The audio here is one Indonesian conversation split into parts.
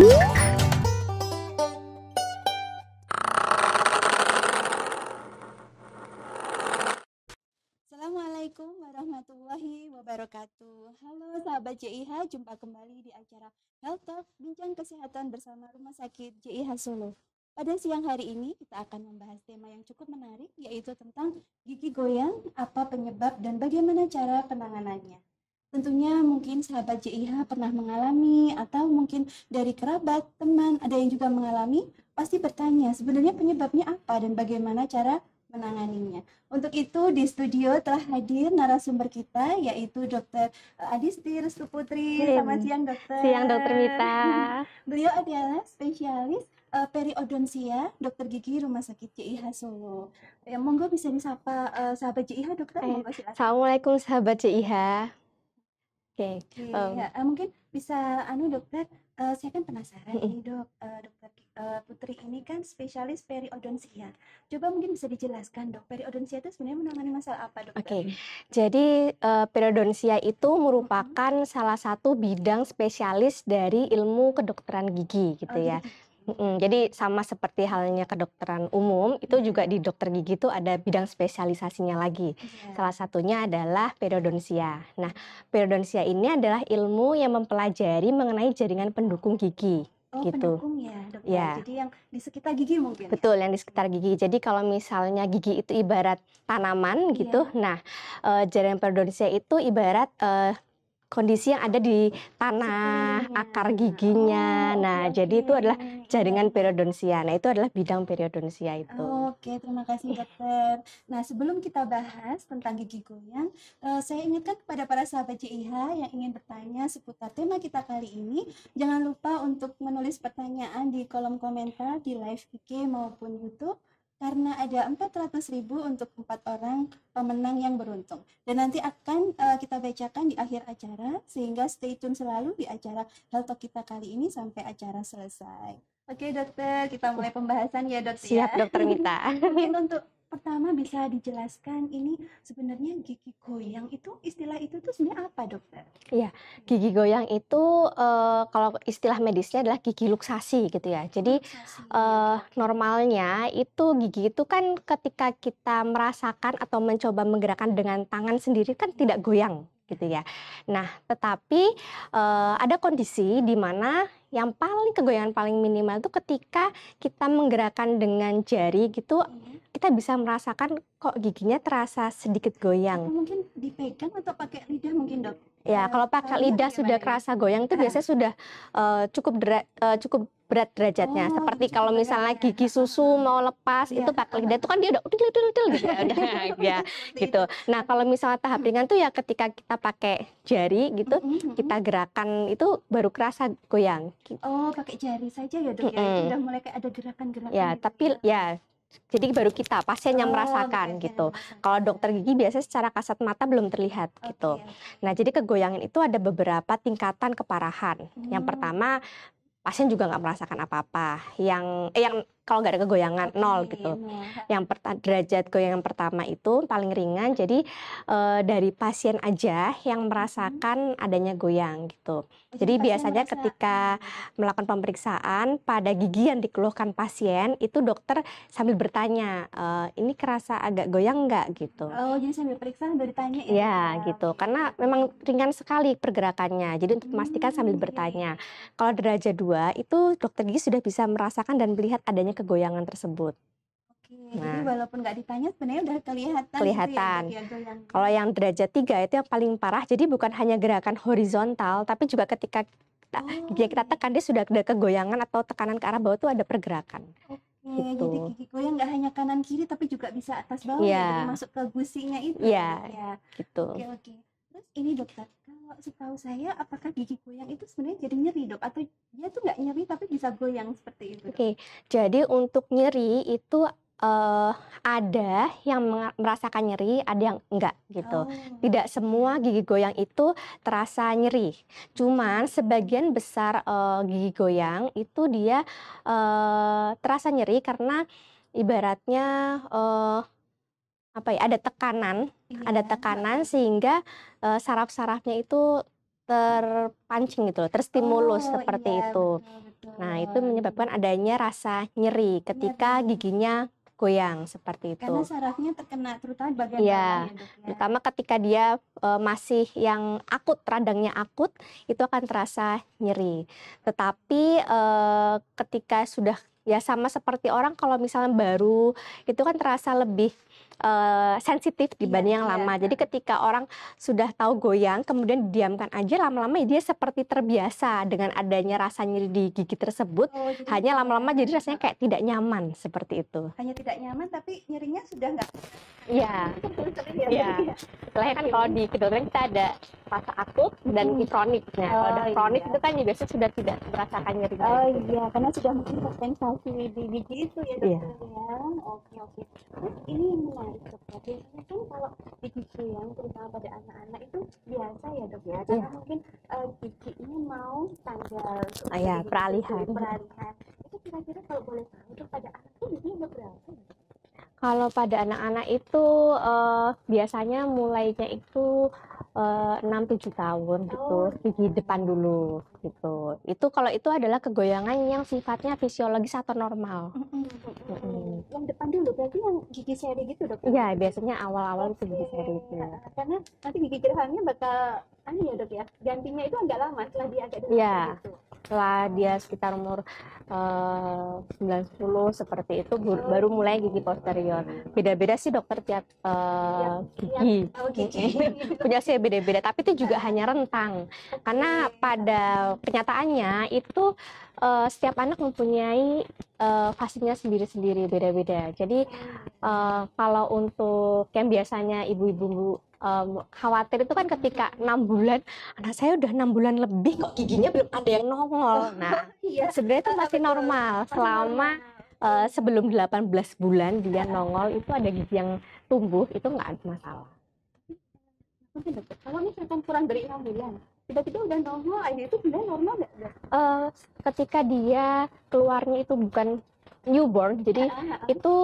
Assalamualaikum warahmatullahi wabarakatuh. Halo sahabat JIH, jumpa kembali di acara Health Talk Bincang Kesehatan bersama Rumah Sakit JIH Solo. Pada siang hari ini kita akan membahas tema yang cukup menarik yaitu tentang gigi goyang, apa penyebab dan bagaimana cara penanganannya. Tentunya mungkin sahabat JIH pernah mengalami atau mungkin dari kerabat, teman, ada yang juga mengalami, pasti bertanya sebenarnya penyebabnya apa dan bagaimana cara menanganinya. Untuk itu di studio telah hadir narasumber kita yaitu Dr. Eh, Adisti Restu Putri. Selamat siang dokter. Siang dokter Mita. Beliau adalah spesialis uh, eh, periodonsia, dokter gigi Rumah Sakit JIH Solo. Ya, monggo bisa disapa uh, sahabat JIH dokter. Eh, monggo silakan. Assalamualaikum sahabat JIH. Oke, okay. um, ya, mungkin bisa anu dokter, uh, saya kan penasaran ini dok, uh, dokter uh, Putri ini kan spesialis periodontia. Coba mungkin bisa dijelaskan dok, periodontia itu sebenarnya menangani masalah apa dokter? Oke, okay. jadi uh, eh, periodontia itu merupakan mm -hmm. salah satu bidang spesialis dari ilmu kedokteran gigi gitu oh, ya. Gitu Mm, jadi sama seperti halnya kedokteran umum, itu juga di dokter gigi itu ada bidang spesialisasinya lagi. Yeah. Salah satunya adalah periodonsia. Nah, periodonsia ini adalah ilmu yang mempelajari mengenai jaringan pendukung gigi. Oh, gitu. pendukung ya, dokter. Ya. Jadi yang di sekitar gigi mungkin. Ya? Betul, ya? yang di sekitar gigi. Jadi kalau misalnya gigi itu ibarat tanaman gitu, yeah. nah uh, jaringan periodonsia itu ibarat uh, kondisi yang ada di tanah, akar giginya. Oh, nah, jadi itu adalah jaringan periodonsia. Nah, itu adalah bidang periodonsia itu. Oke, terima kasih dokter. Nah, sebelum kita bahas tentang gigi goyang, uh, saya ingatkan kepada para sahabat Cih yang ingin bertanya seputar tema kita kali ini, jangan lupa untuk menulis pertanyaan di kolom komentar di live IG maupun YouTube karena ada 400.000 untuk empat orang pemenang yang beruntung. Dan nanti akan uh, kita bacakan di akhir acara sehingga stay tune selalu di acara Helto kita kali ini sampai acara selesai. Oke, Dokter, kita mulai pembahasan ya, dokter. Ya. Siap, ya. Dokter Mita. Mungkin untuk pertama bisa dijelaskan ini sebenarnya gigi goyang itu istilah itu tuh sebenarnya apa dokter? Iya, gigi goyang itu uh, kalau istilah medisnya adalah gigi luksasi gitu ya. Oh, Jadi Uh, normalnya itu gigi itu kan ketika kita merasakan atau mencoba menggerakkan dengan tangan sendiri kan tidak goyang gitu ya. Nah, tetapi uh, ada kondisi di mana yang paling kegoyangan paling minimal itu ketika kita menggerakkan dengan jari gitu iya kita bisa merasakan kok giginya terasa sedikit goyang. Atau mungkin dipegang atau pakai lidah mungkin dok? Ya, kalau pakai lidah ya, sudah ya? kerasa goyang itu biasanya sudah uh, cukup dera, uh, eh, cukup berat derajatnya. Oh, Seperti kalau misalnya ya. gigi susu mau lepas ya. itu pakai lidah itu kan dia udah udil udil udil gitu ya, gitu. Nah, kalau misalnya tahap ringan tuh ya ketika kita pakai jari gitu, mm -hmm. kita gerakan itu baru kerasa goyang. Oh, pakai jari saja ya, Dok mm -hmm. ya. sudah mulai kayak ada gerakan-gerakan. Ya, gitu, tapi ya, ya jadi baru kita pasien yang oh, merasakan gitu. Kalau dokter gigi biasanya secara kasat mata belum terlihat okay. gitu. Nah, jadi kegoyangan itu ada beberapa tingkatan keparahan. Hmm. Yang pertama pasien juga nggak merasakan apa-apa. Yang eh, yang kalau nggak ada kegoyangan okay, nol gitu. Nol. Iya. Yang derajat goyangan pertama itu paling ringan. Jadi e, dari pasien aja yang hmm. merasakan hmm. adanya goyang gitu. Oh, jadi, jadi biasanya merasa... ketika hmm, hmm, melakukan pemeriksaan pada gigi yang dikeluhkan pasien itu dokter sambil bertanya e, ini kerasa agak goyang nggak gitu. Oh jadi sambil periksa sambil ditanya ya. Ya gitu karena memang ringan sekali pergerakannya. Jadi untuk memastikan sambil iya, iya, bertanya. Kalau derajat dua itu dokter gigi sudah bisa merasakan dan melihat adanya kegoyangan tersebut. Oke, nah, jadi walaupun nggak ditanya sebenarnya udah kelihatan. Gitu ya kelihatan. ya, Kalau yang derajat tiga itu yang paling parah. Jadi bukan hanya gerakan horizontal, tapi juga ketika kita, oh. dia kita tekan dia sudah ada kegoyangan atau tekanan ke arah bawah itu ada pergerakan. Oke, gitu. jadi gigi goyang nggak hanya kanan kiri tapi juga bisa atas bawah yeah. ya, masuk ke gusinya itu. Iya. Yeah. Ya. Gitu. Oke oke. Terus ini dokter, kalau setahu saya apakah gigi goyang itu sebenarnya jadi nyeri dok atau dia tuh nggak nyeri tapi bisa goyang seperti itu? Oke, okay. jadi untuk nyeri itu uh, ada yang merasakan nyeri, ada yang enggak gitu. Oh. Tidak semua gigi goyang itu terasa nyeri. Cuman sebagian besar uh, gigi goyang itu dia uh, terasa nyeri karena ibaratnya uh, apa ya ada tekanan yeah. ada tekanan sehingga uh, saraf-sarafnya itu terpancing gitu loh terstimulus oh, seperti iya, itu betul, betul. nah itu menyebabkan adanya rasa nyeri iya, ketika giginya goyang seperti itu karena sarafnya terkena terutama bagian ya, ya terutama ketika dia uh, masih yang akut radangnya akut itu akan terasa nyeri tetapi uh, ketika sudah ya sama seperti orang kalau misalnya baru itu kan terasa lebih uh, sensitif dibanding iya, yeah, yang iya, lama. Jadi ketika orang sudah tahu goyang, kemudian diamkan aja lama-lama dia seperti terbiasa dengan adanya rasa nyeri di gigi tersebut. Oh, hanya gitu ya, lama-lama jadi rasanya kayak tidak nyaman seperti itu. Hanya tidak nyaman tapi nyerinya sudah nggak. Iya. Iya. iya. Selain kan kalau di kedokteran kita ada fase akut dan hmm. kronik. Nah, oh, kalau ada oh, kronik iya. itu kan ya biasanya sudah tidak merasakan nyeri. Oh iya, karena sudah mungkin sensasi di gigi itu ya dokter yeah. ya. Oke oke. Terus ini menarik gitu biasanya kan kalau gigi yang terutama pada anak-anak itu biasa ya dok ya iya. karena yeah. mungkin uh, gigi ini mau tanggal oh, ya, peralihan peralihan itu kira-kira kalau boleh tahu dok pada anak itu gigi berapa kalau pada anak-anak itu uh, biasanya mulainya itu, eh, enam tujuh tujuh tahun gitu, gigi oh. depan dulu gitu. Itu kalau itu adalah kegoyangan yang sifatnya fisiologis atau normal. -hmm. Mm -hmm. Yang depan dulu berarti yang gigi seri gitu dok Iya, biasanya awal-awal itu gigi seri itu. Iya. karena nanti gigi gerahannya bakal anu ya dok ya gantinya itu agak lama setelah dia agak dewasa yeah. gitu setelah dia sekitar umur eh, sembilan uh, 90 seperti itu oh. baru mulai gitu. gigi posterior beda-beda sih dokter tiap uh, ya, gigi, ya, gigi. punya sih beda-beda tapi itu juga hanya rentang karena pada kenyataannya itu uh, setiap anak mempunyai uh, fasenya sendiri-sendiri beda-beda jadi uh, kalau untuk yang biasanya ibu-ibu um, khawatir itu kan ketika enam bulan anak saya udah enam bulan lebih kok giginya belum ada yang nongol oh, nah iya. sebenarnya itu masih normal selama uh, sebelum 18 bulan dia nongol itu ada gigi yang tumbuh itu nggak ada masalah kalau misalkan kurang dari enam bulan tiba-tiba udah nongol, akhirnya itu sudah normal nggak? Uh, ketika dia keluarnya itu bukan newborn jadi ah, ah, ah. itu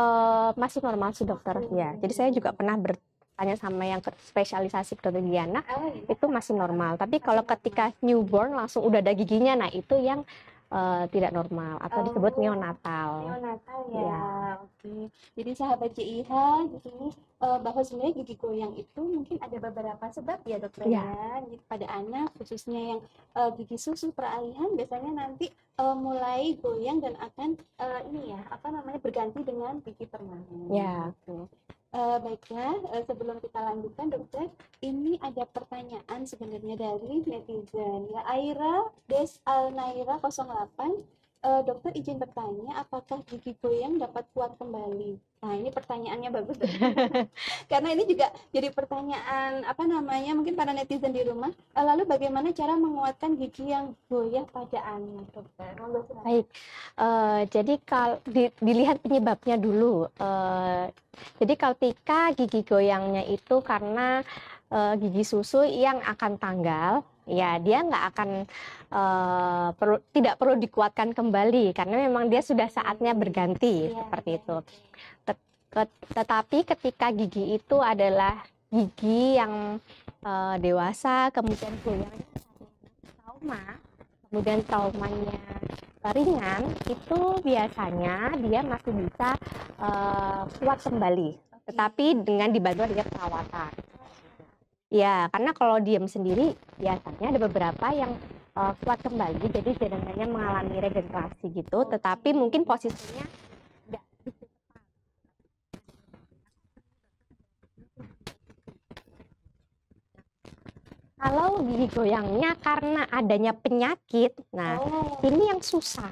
uh, masih normal sih dokter ya jadi saya juga pernah ber, tanya sama yang spesialisasi kedokteran anak ah, iya. itu masih normal. Tapi kalau ketika newborn langsung udah ada giginya, nah itu yang uh, tidak normal atau oh, disebut neonatal. Neonatal ya. ya. Oke. Jadi sahabat JIH di sini uh, eh, bahwa sebenarnya gigi goyang itu mungkin ada beberapa sebab ya dokter ya. ya. Pada anak khususnya yang uh, gigi susu peralihan biasanya nanti uh, mulai goyang dan akan uh, ini ya apa namanya berganti dengan gigi permanen. Ya. Gitu uh, baiklah uh, sebelum kita lanjutkan dokter ini ada pertanyaan sebenarnya dari netizen ya Aira Des Alnaira 08 uh, dokter izin bertanya apakah gigi goyang dapat kuat kembali nah ini pertanyaannya bagus karena ini juga jadi pertanyaan apa namanya mungkin para netizen di rumah uh, lalu bagaimana cara menguatkan gigi yang goyah pada anak dokter baik uh, jadi kalau di, dilihat penyebabnya dulu uh, jadi tika gigi goyangnya itu karena gigi susu yang akan tanggal ya dia nggak akan uh, perlu tidak perlu dikuatkan kembali karena memang dia sudah saatnya berganti yeah. seperti iya. itu. tetapi ketika gigi itu adalah gigi yang uh, dewasa kemudian goyang trauma kemudian traumanya ringan itu biasanya dia masih bisa uh, kuat kembali tetapi dengan dibantu dengan perawatan Ya, karena kalau diam sendiri biasanya ada beberapa yang uh, kuat kembali, jadi jaringannya mengalami regenerasi gitu, tetapi mungkin posisinya tidak. Kalau gigi goyangnya karena adanya penyakit, nah oh. ini yang susah.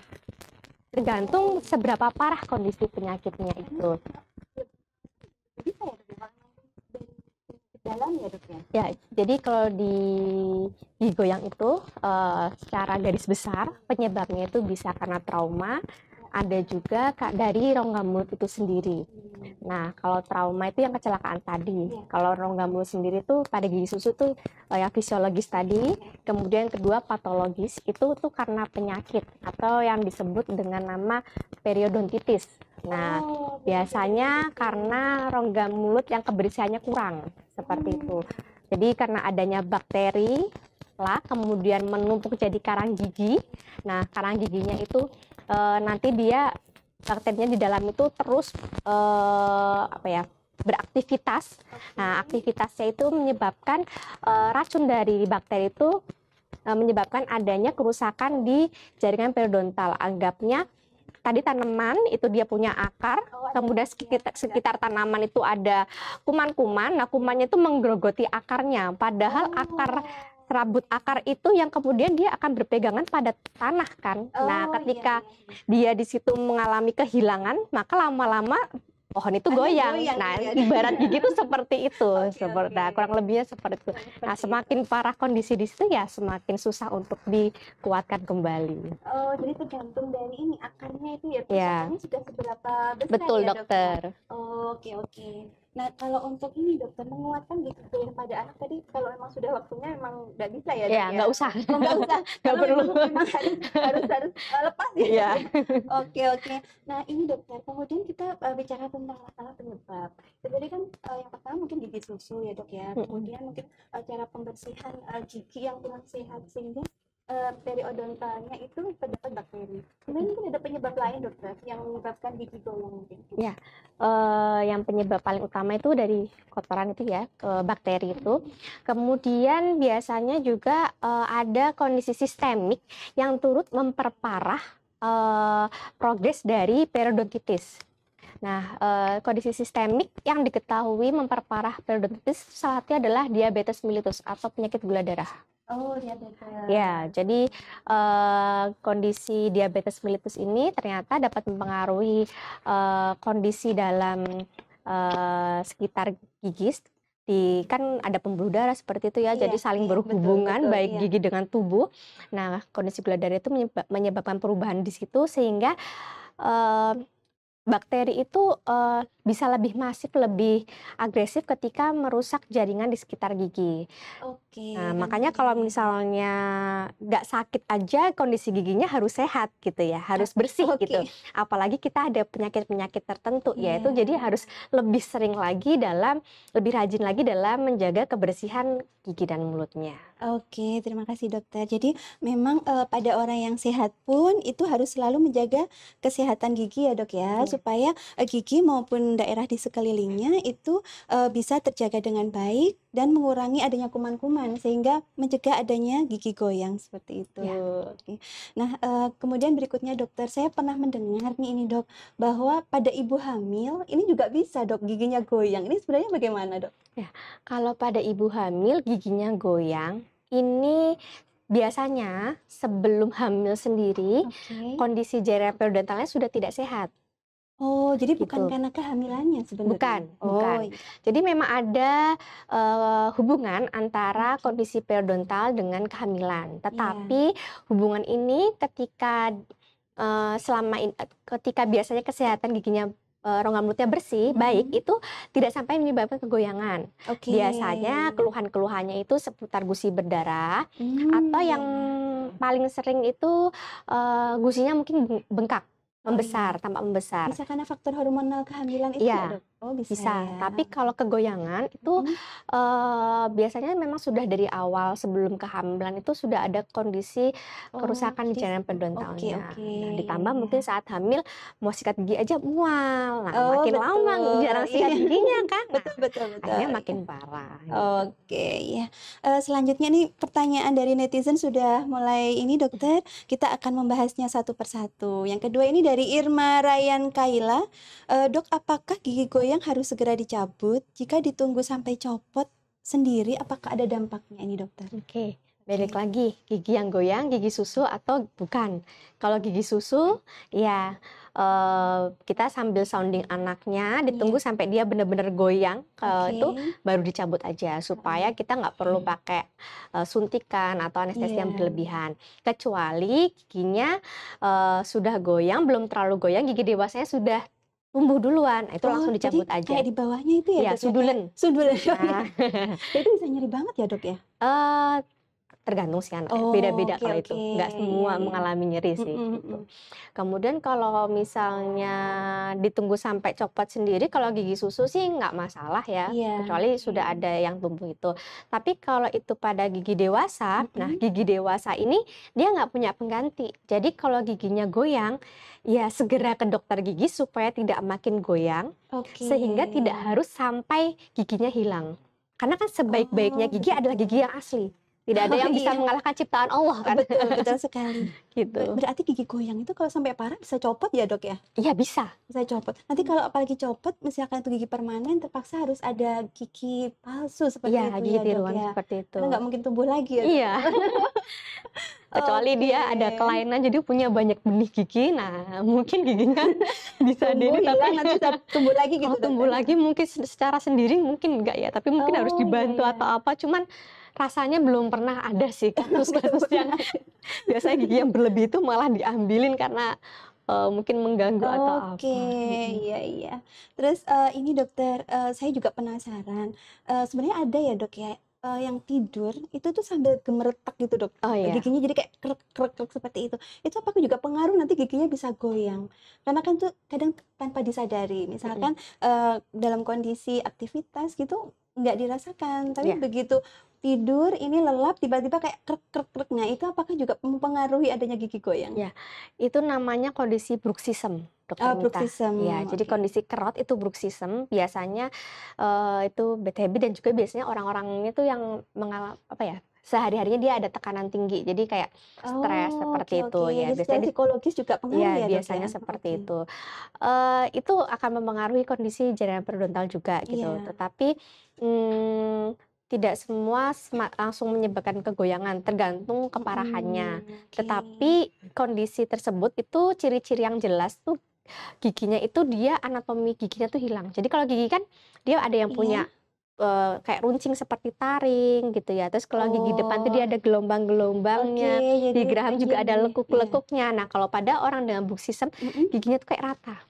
Tergantung seberapa parah kondisi penyakitnya itu. Bisa jalan ya dok ya? Ya, jadi kalau di digoyang itu uh, secara garis besar penyebabnya itu bisa karena trauma, ada juga dari rongga mulut itu sendiri. Nah, kalau trauma itu yang kecelakaan tadi. Kalau rongga mulut sendiri itu pada gigi susu tuh ya fisiologis tadi, kemudian kedua patologis itu tuh karena penyakit atau yang disebut dengan nama periodontitis. Nah, oh, biasanya karena rongga mulut yang kebersihannya kurang seperti itu. Hmm. Jadi karena adanya bakteri lah kemudian menumpuk jadi karang gigi. Nah, karang giginya itu uh, nanti dia bakterinya di dalam itu terus uh, apa ya beraktivitas. Nah, aktivitasnya itu menyebabkan uh, racun dari bakteri itu uh, menyebabkan adanya kerusakan di jaringan periodontal. Anggapnya tadi tanaman itu dia punya akar, kemudian sekitar, sekitar tanaman itu ada kuman-kuman. Nah, kumannya itu menggerogoti akarnya, padahal akar rambut akar itu yang kemudian dia akan berpegangan pada tanah kan. Oh, nah, iya, ketika iya, iya. dia di situ mengalami kehilangan, maka lama-lama pohon itu goyang. goyang. Nah, iya. ibarat gigi itu seperti itu, okay, seperti okay. Nah, kurang lebihnya seperti itu. Nah, semakin parah kondisi di situ ya semakin susah untuk dikuatkan kembali. Oh, jadi tergantung dari ini akarnya itu ya. Iya. Sudah seberapa besar Betul, ya, ya? dokter. dokter oke oke nah kalau untuk ini dokter menguatkan gitu pada anak tadi kalau emang sudah waktunya emang nggak bisa ya iya, ya nggak ya? usah oh, nggak oh, usah nggak perlu memang, harus harus harus eh, lepas ya yeah. oke oke nah ini dokter kemudian kita uh, bicara tentang masalah penyebab Jadi kan uh, yang pertama mungkin gigi susu ya dok ya kemudian mungkin uh, cara pembersihan uh, gigi yang kurang sehat sehingga Eh, periodontalnya itu terdapat bakteri. Mungkin ada penyebab lain dokter yang menyebabkan gigi goyang. mungkin? Ya, uh, yang penyebab paling utama itu dari kotoran itu ya, uh, bakteri itu. Kemudian biasanya juga uh, ada kondisi sistemik yang turut memperparah uh, progres dari periodontitis. Nah, kondisi sistemik yang diketahui memperparah periodontitis salah satunya adalah diabetes mellitus atau penyakit gula darah. Oh, diabetes. Ya, jadi uh, kondisi diabetes mellitus ini ternyata dapat mempengaruhi uh, kondisi dalam uh, sekitar gigi di kan ada pembuluh darah seperti itu ya, iya, jadi saling iya, berhubungan betul, baik iya. gigi dengan tubuh. Nah, kondisi gula darah itu menyebabkan perubahan di situ sehingga uh, bakteri itu uh, bisa lebih masif, lebih agresif ketika merusak jaringan di sekitar gigi. Oke. Okay. Nah, makanya kalau misalnya nggak sakit aja kondisi giginya harus sehat gitu ya, harus bersih okay. gitu. Apalagi kita ada penyakit-penyakit tertentu yeah. yaitu jadi harus lebih sering lagi dalam lebih rajin lagi dalam menjaga kebersihan gigi dan mulutnya. Oke, terima kasih dokter. Jadi memang uh, pada orang yang sehat pun itu harus selalu menjaga kesehatan gigi ya dok ya, yeah. supaya uh, gigi maupun daerah di sekelilingnya itu uh, bisa terjaga dengan baik dan mengurangi adanya kuman-kuman ya. sehingga mencegah adanya gigi goyang seperti itu. Ya. Nah, eh, kemudian berikutnya dokter, saya pernah mendengar nih ini dok bahwa pada ibu hamil ini juga bisa dok giginya goyang. Ini sebenarnya bagaimana dok? Ya, kalau pada ibu hamil giginya goyang ini biasanya sebelum hamil sendiri okay. kondisi jari periodontalnya sudah tidak sehat. Oh, jadi gitu. bukan karena kehamilannya sebenarnya. Bukan, oh. bukan. Jadi memang ada uh, hubungan antara hmm. kondisi periodontal dengan kehamilan. Iya. Tetapi yeah. hubungan ini ketika uh, selama in, eh, ketika biasanya kesehatan giginya rongga mulutnya bersih, hmm. baik itu tidak sampai menyebabkan kegoyangan. Okay. Biasanya keluhan-keluhannya itu seputar gusi berdarah hmm. atau iya, yang iya. paling sering itu uh, gusinya mungkin bengkak Membesar, tampak membesar. Bisa karena faktor hormonal kehamilan itu ya, Oh bisa. bisa. Ya. Tapi kalau kegoyangan itu hmm. uh, biasanya memang sudah dari awal sebelum kehamilan itu sudah ada kondisi oh, kerusakan di jalan pendontalnya. Okay, okay. Nah, ditambah yeah. mungkin saat hamil mau sikat gigi aja mual. Nah, oh, makin betul. lama jarang iya. sikat giginya kan. Nah, betul betul betul. Akhirnya makin parah. Gitu. Oke, okay, ya. Uh, eh, selanjutnya nih pertanyaan dari netizen sudah mulai ini dokter, kita akan membahasnya satu persatu. Yang kedua ini dari Irma Ryan Kaila. Uh, dok, apakah gigi goyang yang harus segera dicabut. Jika ditunggu sampai copot sendiri, apakah ada dampaknya ini dokter? Oke, okay. balik lagi gigi yang goyang, gigi susu atau bukan? Kalau gigi susu, ya uh, kita sambil sounding anaknya, ditunggu yeah. sampai dia benar-benar goyang, uh, itu baru dicabut aja supaya kita nggak perlu iya. pakai uh, suntikan atau anestesi yeah. yang iya. berlebihan. Kecuali giginya uh, sudah goyang, belum terlalu goyang, gigi dewasanya sudah tumbuh duluan, nah, itu oh, langsung dicabut jadi aja. Kayak di bawahnya itu ya, iya, ya dok, sudulen. Ya? Sudulen. Nah. itu bisa nyeri banget ya dok ya? Uh, tergantung sih anak beda oh, beda-beda okay, kalau okay. itu nggak semua mengalami nyeri sih mm -hmm. gitu. kemudian kalau misalnya ditunggu sampai copot sendiri kalau gigi susu sih nggak masalah ya yeah. kecuali sudah ada yang tumbuh itu tapi kalau itu pada gigi dewasa mm -hmm. nah gigi dewasa ini dia nggak punya pengganti jadi kalau giginya goyang ya segera ke dokter gigi supaya tidak makin goyang okay. sehingga tidak harus sampai giginya hilang karena kan sebaik-baiknya oh. gigi adalah gigi yang asli tidak ada yang bisa iya. mengalahkan ciptaan Allah kan. Betul, betul sekali. gitu. Berarti gigi goyang itu kalau sampai parah bisa copot ya dok ya? Iya bisa. Bisa copot. Nanti kalau apalagi copot, misalkan itu gigi permanen, terpaksa harus ada gigi palsu seperti ya, itu gigi ya dok, ya. seperti itu. Karena nggak mungkin tumbuh lagi ya. Iya. Ya? Kecuali okay. dia ada kelainan, jadi punya banyak benih gigi. Nah, mungkin giginya kan bisa tumbuh, diri, ya, tapi nanti bisa tumbuh lagi gitu. Oh, tumbuh dok, ya? lagi mungkin secara sendiri mungkin enggak ya, tapi mungkin oh, harus dibantu iya. atau iya. apa. Cuman rasanya belum pernah ada sih kasus-kasus yang biasanya gigi yang berlebih itu malah diambilin karena uh, mungkin mengganggu okay, atau apa. Oke, iya iya. Terus uh, ini dokter, uh, saya juga penasaran. Uh, Sebenarnya ada ya dok ya uh, yang tidur itu tuh sambil gemeretak gitu dok. Oh, iya. Giginya jadi kayak krek krek krek seperti itu. Itu apakah juga pengaruh nanti giginya bisa goyang? Karena kan tuh kadang tanpa disadari. Misalkan mm -hmm. uh, dalam kondisi aktivitas gitu nggak dirasakan, tapi yeah. begitu tidur ini lelap tiba-tiba kayak krek krek krek nah itu apakah juga mempengaruhi adanya gigi goyang ya itu namanya kondisi bruxism dokter oh, bruxism. ya okay. jadi kondisi kerot itu bruxism biasanya uh, itu bad habit dan juga biasanya orang-orang itu yang mengalami apa ya sehari-harinya dia ada tekanan tinggi jadi kayak stres oh, seperti okay, itu okay. ya biasanya psikologis juga pengaruh iya, ya, ya biasanya ya? seperti okay. itu uh, itu akan mempengaruhi kondisi jaringan periodontal juga gitu yeah. tetapi hmm, tidak semua langsung menyebabkan kegoyangan, tergantung keparahannya. Hmm, okay. Tetapi kondisi tersebut itu ciri-ciri yang jelas tuh giginya itu dia anatomi giginya tuh hilang. Jadi kalau gigi kan dia ada yang punya uh, kayak runcing seperti taring gitu ya. Terus kalau oh. gigi depan tuh dia ada oh. gelombang-gelombangnya. Okay, gigi geraham juga ada iya. lekuk-lekuknya. Yeah. Nah, kalau pada orang dengan buksisem mm -hmm. giginya tuh kayak rata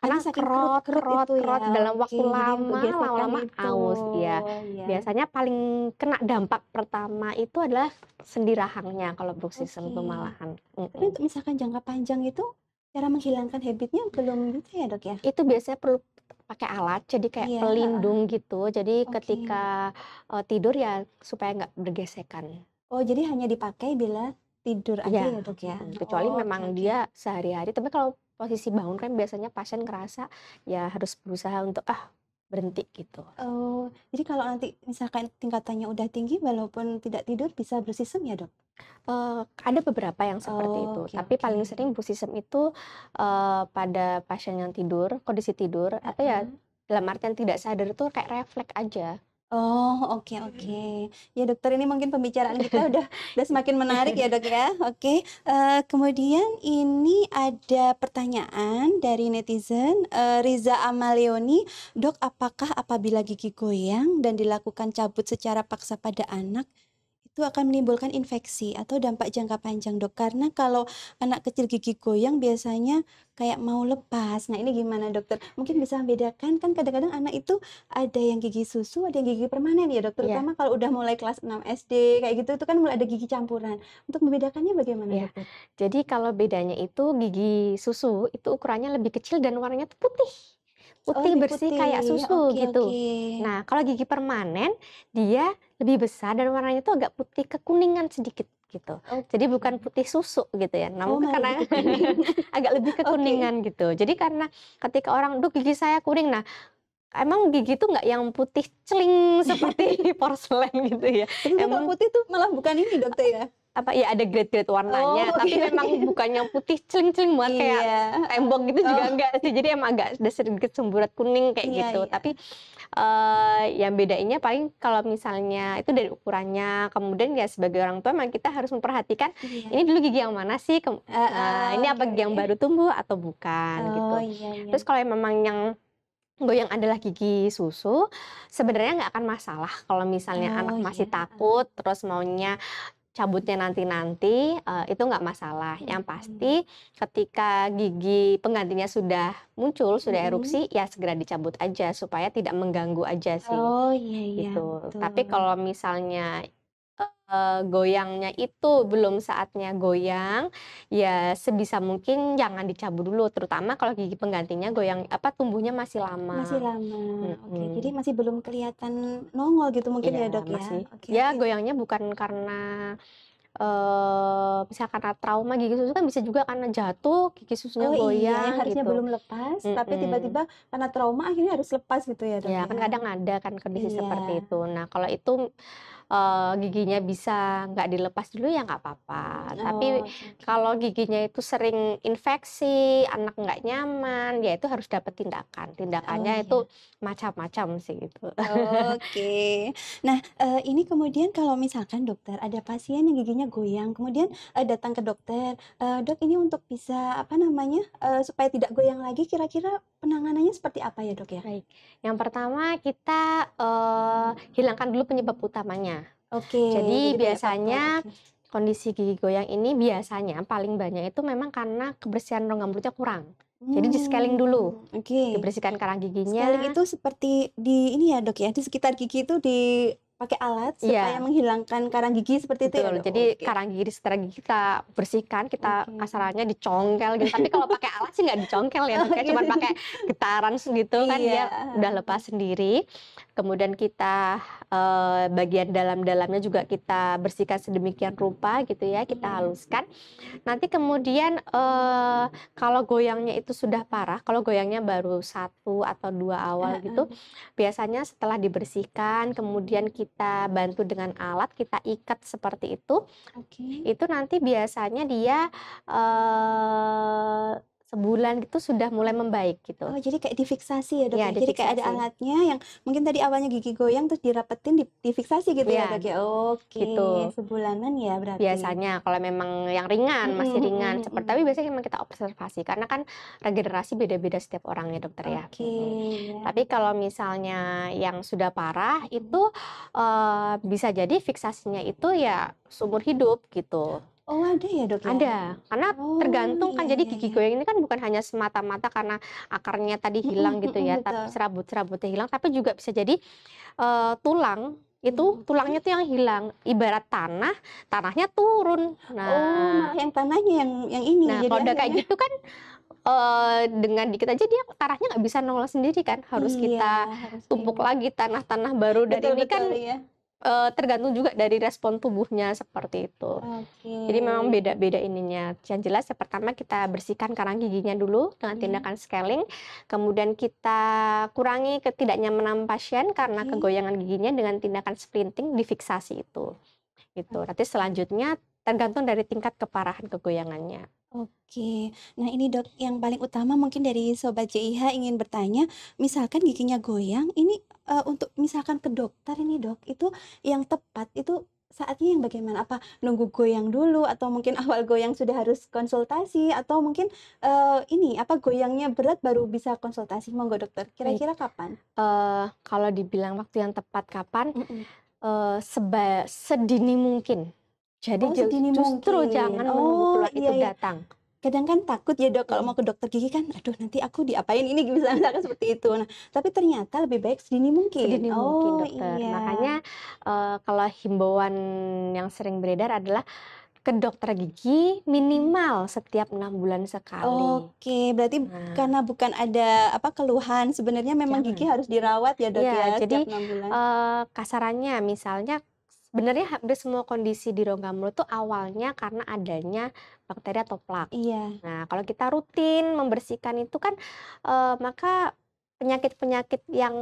karena sakit kerot, kerot, kerot, itu ya. kerot ya. dalam waktu okay, lama, kan lama-lama aus ya. ya. Biasanya paling kena dampak pertama itu adalah sendi rahangnya kalau brook okay. itu malahan. Tapi untuk misalkan jangka panjang itu cara menghilangkan habitnya belum gitu ya dok ya? Itu biasanya perlu pakai alat jadi kayak yeah. pelindung gitu jadi okay. ketika uh, tidur ya supaya nggak bergesekan oh jadi hanya dipakai bila tidur aja ya, ya dok ya kecuali oh, memang okay. dia sehari-hari tapi kalau posisi bangun kan biasanya pasien ngerasa ya harus berusaha untuk ah berhenti gitu. Oh, jadi kalau nanti misalkan tingkatannya udah tinggi walaupun tidak tidur bisa bersisem ya dok? Uh, ada beberapa yang seperti oh, itu, okay, tapi paling sering bersisem itu uh, pada pasien yang tidur, kondisi tidur, uh -huh. atau ya dalam artian tidak sadar itu kayak refleks aja. Oh, oke oke. Hmm. Ya dokter ini mungkin pembicaraan kita udah udah semakin menarik ya dok ya. Oke. Uh, kemudian ini ada pertanyaan dari netizen uh, Riza Amaleoni, dok apakah apabila gigi goyang dan dilakukan cabut secara paksa pada anak itu akan menimbulkan infeksi atau dampak jangka panjang dok karena kalau anak kecil gigi goyang biasanya kayak mau lepas nah ini gimana dokter mungkin bisa membedakan kan kadang-kadang anak itu ada yang gigi susu ada yang gigi permanen ya dokter iya. terutama yeah. kalau udah mulai kelas 6 SD kayak gitu itu kan mulai ada gigi campuran untuk membedakannya bagaimana yeah. dokter jadi kalau bedanya itu gigi susu itu ukurannya lebih kecil dan warnanya putih Oh, putih, oh, bersih putih. kayak susu okay, gitu. Okay. Nah, kalau gigi permanen dia lebih besar dan warnanya tuh agak putih kekuningan sedikit gitu. Okay. Jadi bukan putih susu gitu ya. Namun oh karena agak lebih kekuningan okay. gitu. Jadi karena ketika orang duh gigi saya kuning nah Emang gigi tuh nggak yang putih celing seperti porselen gitu ya. Tapi emang putih tuh malah bukan ini dokter ya apa ya ada grade-grade warnanya oh, tapi iya. memang bukan yang putih celing-celing banget iya. kayak tembok gitu oh. juga enggak sih jadi emang agak ada sedikit semburat kuning kayak iya, gitu iya. tapi uh, yang bedainnya paling kalau misalnya itu dari ukurannya kemudian ya sebagai orang tua memang kita harus memperhatikan iya. ini dulu gigi yang mana sih Kem uh, uh, uh, ini apa gigi yang iya. baru tumbuh atau bukan oh, gitu iya, iya. terus kalau memang yang goyang adalah gigi susu sebenarnya nggak akan masalah kalau misalnya oh, anak iya. masih takut terus maunya cabutnya nanti-nanti uh, itu nggak masalah. Hmm. Yang pasti ketika gigi penggantinya sudah muncul, sudah hmm. erupsi, ya segera dicabut aja supaya tidak mengganggu aja sih. Oh iya iya. Gitu. Tapi kalau misalnya Eh, goyangnya itu belum saatnya goyang ya sebisa mungkin jangan dicabut dulu terutama kalau gigi penggantinya goyang apa tumbuhnya masih lama masih lama hmm. oke okay. jadi masih belum kelihatan nongol gitu mungkin ya, ya dok ya okay. ya goyangnya bukan karena Uh, eh, bisa karena trauma gigi susu kan bisa juga karena jatuh gigi susunya oh, iya, goyang iya, harusnya gitu. belum lepas mm -mm. tapi tiba-tiba karena trauma akhirnya harus lepas gitu ya dok ya, ya? kan kadang ada kan kondisi iya. seperti itu nah kalau itu uh, giginya bisa nggak dilepas dulu ya nggak apa-apa. Oh. Tapi kalau giginya itu sering infeksi, anak nggak nyaman, ya itu harus dapat tindakan. Oh, Tindakannya oh, itu iya. macam-macam sih gitu. Oke. Okay. Nah uh, ini kemudian kalau misalkan dokter ada pasien yang giginya goyang, kemudian uh, datang ke dokter, uh, dok ini untuk bisa apa namanya uh, supaya tidak goyang lagi, kira-kira penanganannya seperti apa ya dok ya? Baik. Yang pertama kita uh, hilangkan dulu penyebab utamanya. Oke. Okay. Jadi, Jadi biasanya kondisi gigi goyang ini biasanya paling banyak itu memang karena kebersihan rongga mulutnya kurang. Hmm, Jadi di scaling hmm, dulu. Oke. Okay. Dibersihkan karang giginya. Scaling itu seperti di ini ya dok ya, di sekitar gigi itu di pakai alat iya. supaya yeah. menghilangkan karang gigi seperti Betul. itu. Ya? Jadi okay. karang gigi setelah gigi kita bersihkan, kita okay. asarannya dicongkel gitu. Tapi kalau pakai alat sih nggak dicongkel ya, okay. Ya. Oh, cuma iya. pakai getaran gitu kan yeah. dia udah lepas sendiri kemudian kita eh, bagian dalam-dalamnya juga kita bersihkan sedemikian rupa gitu ya kita hmm. haluskan nanti kemudian eh, kalau goyangnya itu sudah parah kalau goyangnya baru satu atau dua awal gitu biasanya setelah dibersihkan kemudian kita bantu dengan alat kita ikat seperti itu okay. itu nanti biasanya dia eh, sebulan itu sudah mulai membaik gitu. Oh, jadi kayak difiksasi ya dok. Iya, ya, Jadi kayak ada alatnya yang mungkin tadi awalnya gigi goyang terus dirapetin di, difiksasi gitu ya, ya dok ya. Oke. Gitu. Sebulanan ya berarti. Biasanya kalau memang yang ringan masih ringan. -hmm. Seperti tapi biasanya memang kita observasi karena kan regenerasi beda-beda setiap orang ya dokter ya. Oke. Iya. Tapi kalau misalnya yang sudah parah itu uh, bisa jadi fiksasinya itu ya seumur hidup gitu. Oh ada ya dok? Ya? Ada, karena oh, tergantung kan. Iya, jadi iya, gigi iya. goyang ini kan bukan hanya semata-mata karena akarnya tadi hilang gitu ya, tapi serabut-serabutnya hilang, tapi juga bisa jadi uh, tulang itu tulangnya tuh yang hilang ibarat tanah tanahnya turun nah oh, yang tanahnya yang yang ini nah kalau udah kayak gitu kan uh, dengan dikit aja dia tanahnya nggak bisa nongol sendiri kan harus iya, kita harus tumpuk iya. lagi tanah-tanah baru betul, dari ini kan betul, kan iya uh, tergantung juga dari respon tubuhnya seperti itu. Okay. Jadi memang beda-beda ininya. Yang jelas yang pertama kita bersihkan karang giginya dulu dengan hmm. tindakan scaling, kemudian kita kurangi ketidaknyamanan pasien karena okay. kegoyangan giginya dengan tindakan splinting di fiksasi itu. Itu. Nanti selanjutnya tergantung dari tingkat keparahan kegoyangannya. Oke. Nah ini Dok, yang paling utama mungkin dari Sobat JIH ingin bertanya, misalkan giginya goyang, ini, uh, untuk misalkan ke dokter ini Dok, itu yang tepat itu saatnya yang bagaimana? Apa nunggu goyang dulu atau mungkin awal goyang sudah harus konsultasi atau mungkin, uh, ini, apa, goyangnya berat baru bisa konsultasi? Monggo Dokter, kira-kira kapan? Uh, kalau dibilang waktu yang tepat kapan, -mm. Uh, seba sedini mungkin. Jadi oh, justru mungkin. jangan oh, menunggu tulang iya, itu iya. datang. Kadang kan takut ya dok kalau hmm. mau ke dokter gigi kan, aduh nanti aku diapain ini bisa misalkan seperti itu. Nah tapi ternyata lebih baik sedini mungkin. Sedini oh, mungkin dokter. Iya. Makanya uh, kalau himbauan yang sering beredar adalah ke dokter gigi minimal setiap enam bulan sekali. Oke, berarti nah. karena bukan ada apa keluhan sebenarnya memang Jangan. gigi harus dirawat ya dok ya. ya jadi bulan. Uh, kasarannya misalnya sebenarnya hampir semua kondisi di rongga mulut tuh awalnya karena adanya bakteri atau plak. Iya. Nah, kalau kita rutin membersihkan itu kan e, maka penyakit-penyakit yang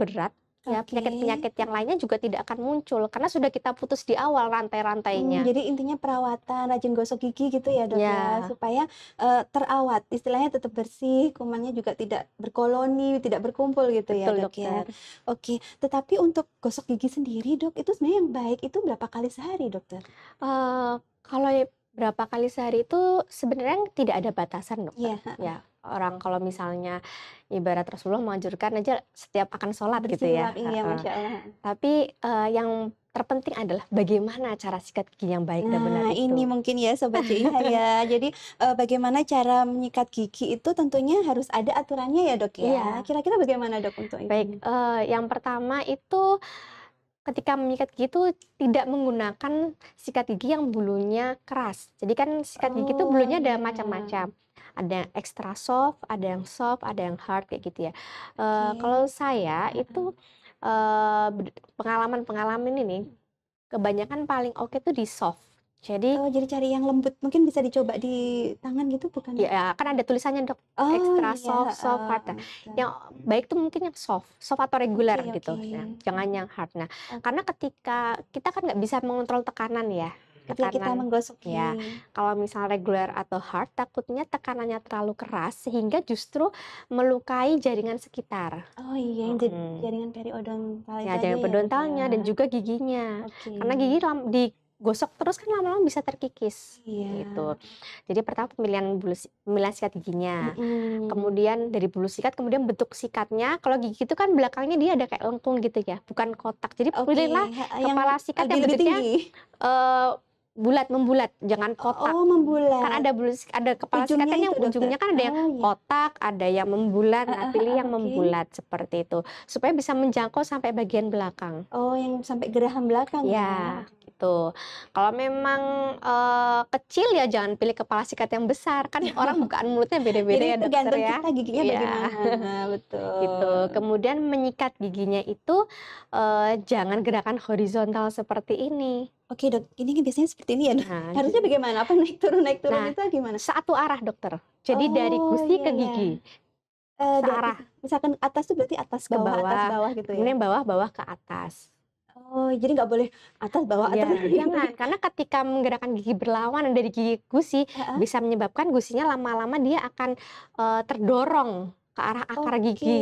berat ya penyakit-penyakit yang lainnya juga tidak akan muncul karena sudah kita putus di awal rantai-rantainya. Hmm, jadi intinya perawatan rajin gosok gigi gitu ya dok ya, ya supaya uh, terawat istilahnya tetap bersih kumannya juga tidak berkoloni tidak berkumpul gitu ya, Betul, ya dok dokter. ya. Oke tetapi untuk gosok gigi sendiri dok itu sebenarnya yang baik itu berapa kali sehari dokter? Uh, kalau berapa kali sehari itu sebenarnya tidak ada batasan dokter. Yeah. Iya, ya orang kalau misalnya ibarat Rasulullah mengajurkan aja setiap akan sholat gitu ya. Iya, masya Allah. Tapi uh, yang terpenting adalah bagaimana cara sikat gigi yang baik nah, dan benar nah, itu. ini mungkin ya sobat JIH ya. Jadi uh, bagaimana cara menyikat gigi itu tentunya harus ada aturannya ya dok ya. Iya. Kira-kira ya. bagaimana dok untuk ini? Baik, uh, yang pertama itu ketika menyikat gigi itu tidak menggunakan sikat gigi yang bulunya keras. Jadi kan sikat gigi itu bulunya ada oh. macam-macam ada yang extra soft ada yang soft ada yang hard kayak gitu ya okay. uh, eh, kalau saya itu eh, pengalaman-pengalaman uh, ini kebanyakan paling oke okay tuh di soft jadi oh, jadi cari yang lembut mungkin bisa dicoba di tangan gitu bukan? Ya? Iya. kan ada tulisannya dok oh, extra iya, soft soft hard. Nah, Yang baik tuh mungkin yang soft soft atau regular okay, gitu. Nah, jangan yang hard. Nah okay. karena ketika kita kan nggak bisa mengontrol tekanan ya tekanan kita menggosok Ya, iya. kalau misal regular atau hard, takutnya tekanannya terlalu keras sehingga justru melukai jaringan sekitar. Oh iya, hmm. jaringan periodontal. Ya, jaringan periodontalnya iya, ya. dan iya. juga giginya. Okay. Karena gigi di gosok terus kan lama-lama bisa terkikis yeah. gitu. Jadi pertama pemilihan bulu pemilihan sikat giginya. Mm. Kemudian dari bulu sikat kemudian bentuk sikatnya. Kalau gigi itu kan belakangnya dia ada kayak lengkung gitu ya, bukan kotak. Jadi okay. pilihlah kepala sikat yang, yang bentuknya uh, bulat membulat jangan kotak oh membulat kan ada ada kepala ujungnya kan yang ujungnya kan ada yang oh, iya. kotak ada yang membulat uh, ah, uh, ah, nah pilih ah, yang okay. membulat seperti itu supaya bisa menjangkau sampai bagian belakang oh yang sampai geraham belakang iya. ya, ya gitu. Kalau memang uh, kecil ya jangan pilih kepala sikat yang besar kan orang bukaan mulutnya beda-beda ya dokter ya. kita giginya ya. bagaimana. Betul. Gitu. Kemudian menyikat giginya itu uh, jangan gerakan horizontal seperti ini. Oke dok, ini kan biasanya seperti ini ya Nah, Harusnya gitu. bagaimana? Apa naik turun naik turun nah, itu gimana? Satu arah dokter. Jadi oh, dari gusi iya, ke iya. gigi. Iya. searah. Misalkan atas itu berarti atas ke bawah, bawah atas bawah gitu ya. Kemudian bawah bawah ke atas. Oh, jadi nggak boleh atas bawah iya, atas. Ya, jangan, karena ketika menggerakkan gigi berlawanan dari gigi gusi uh -huh. bisa menyebabkan gusinya lama-lama dia akan uh, terdorong ke arah akar okay. gigi.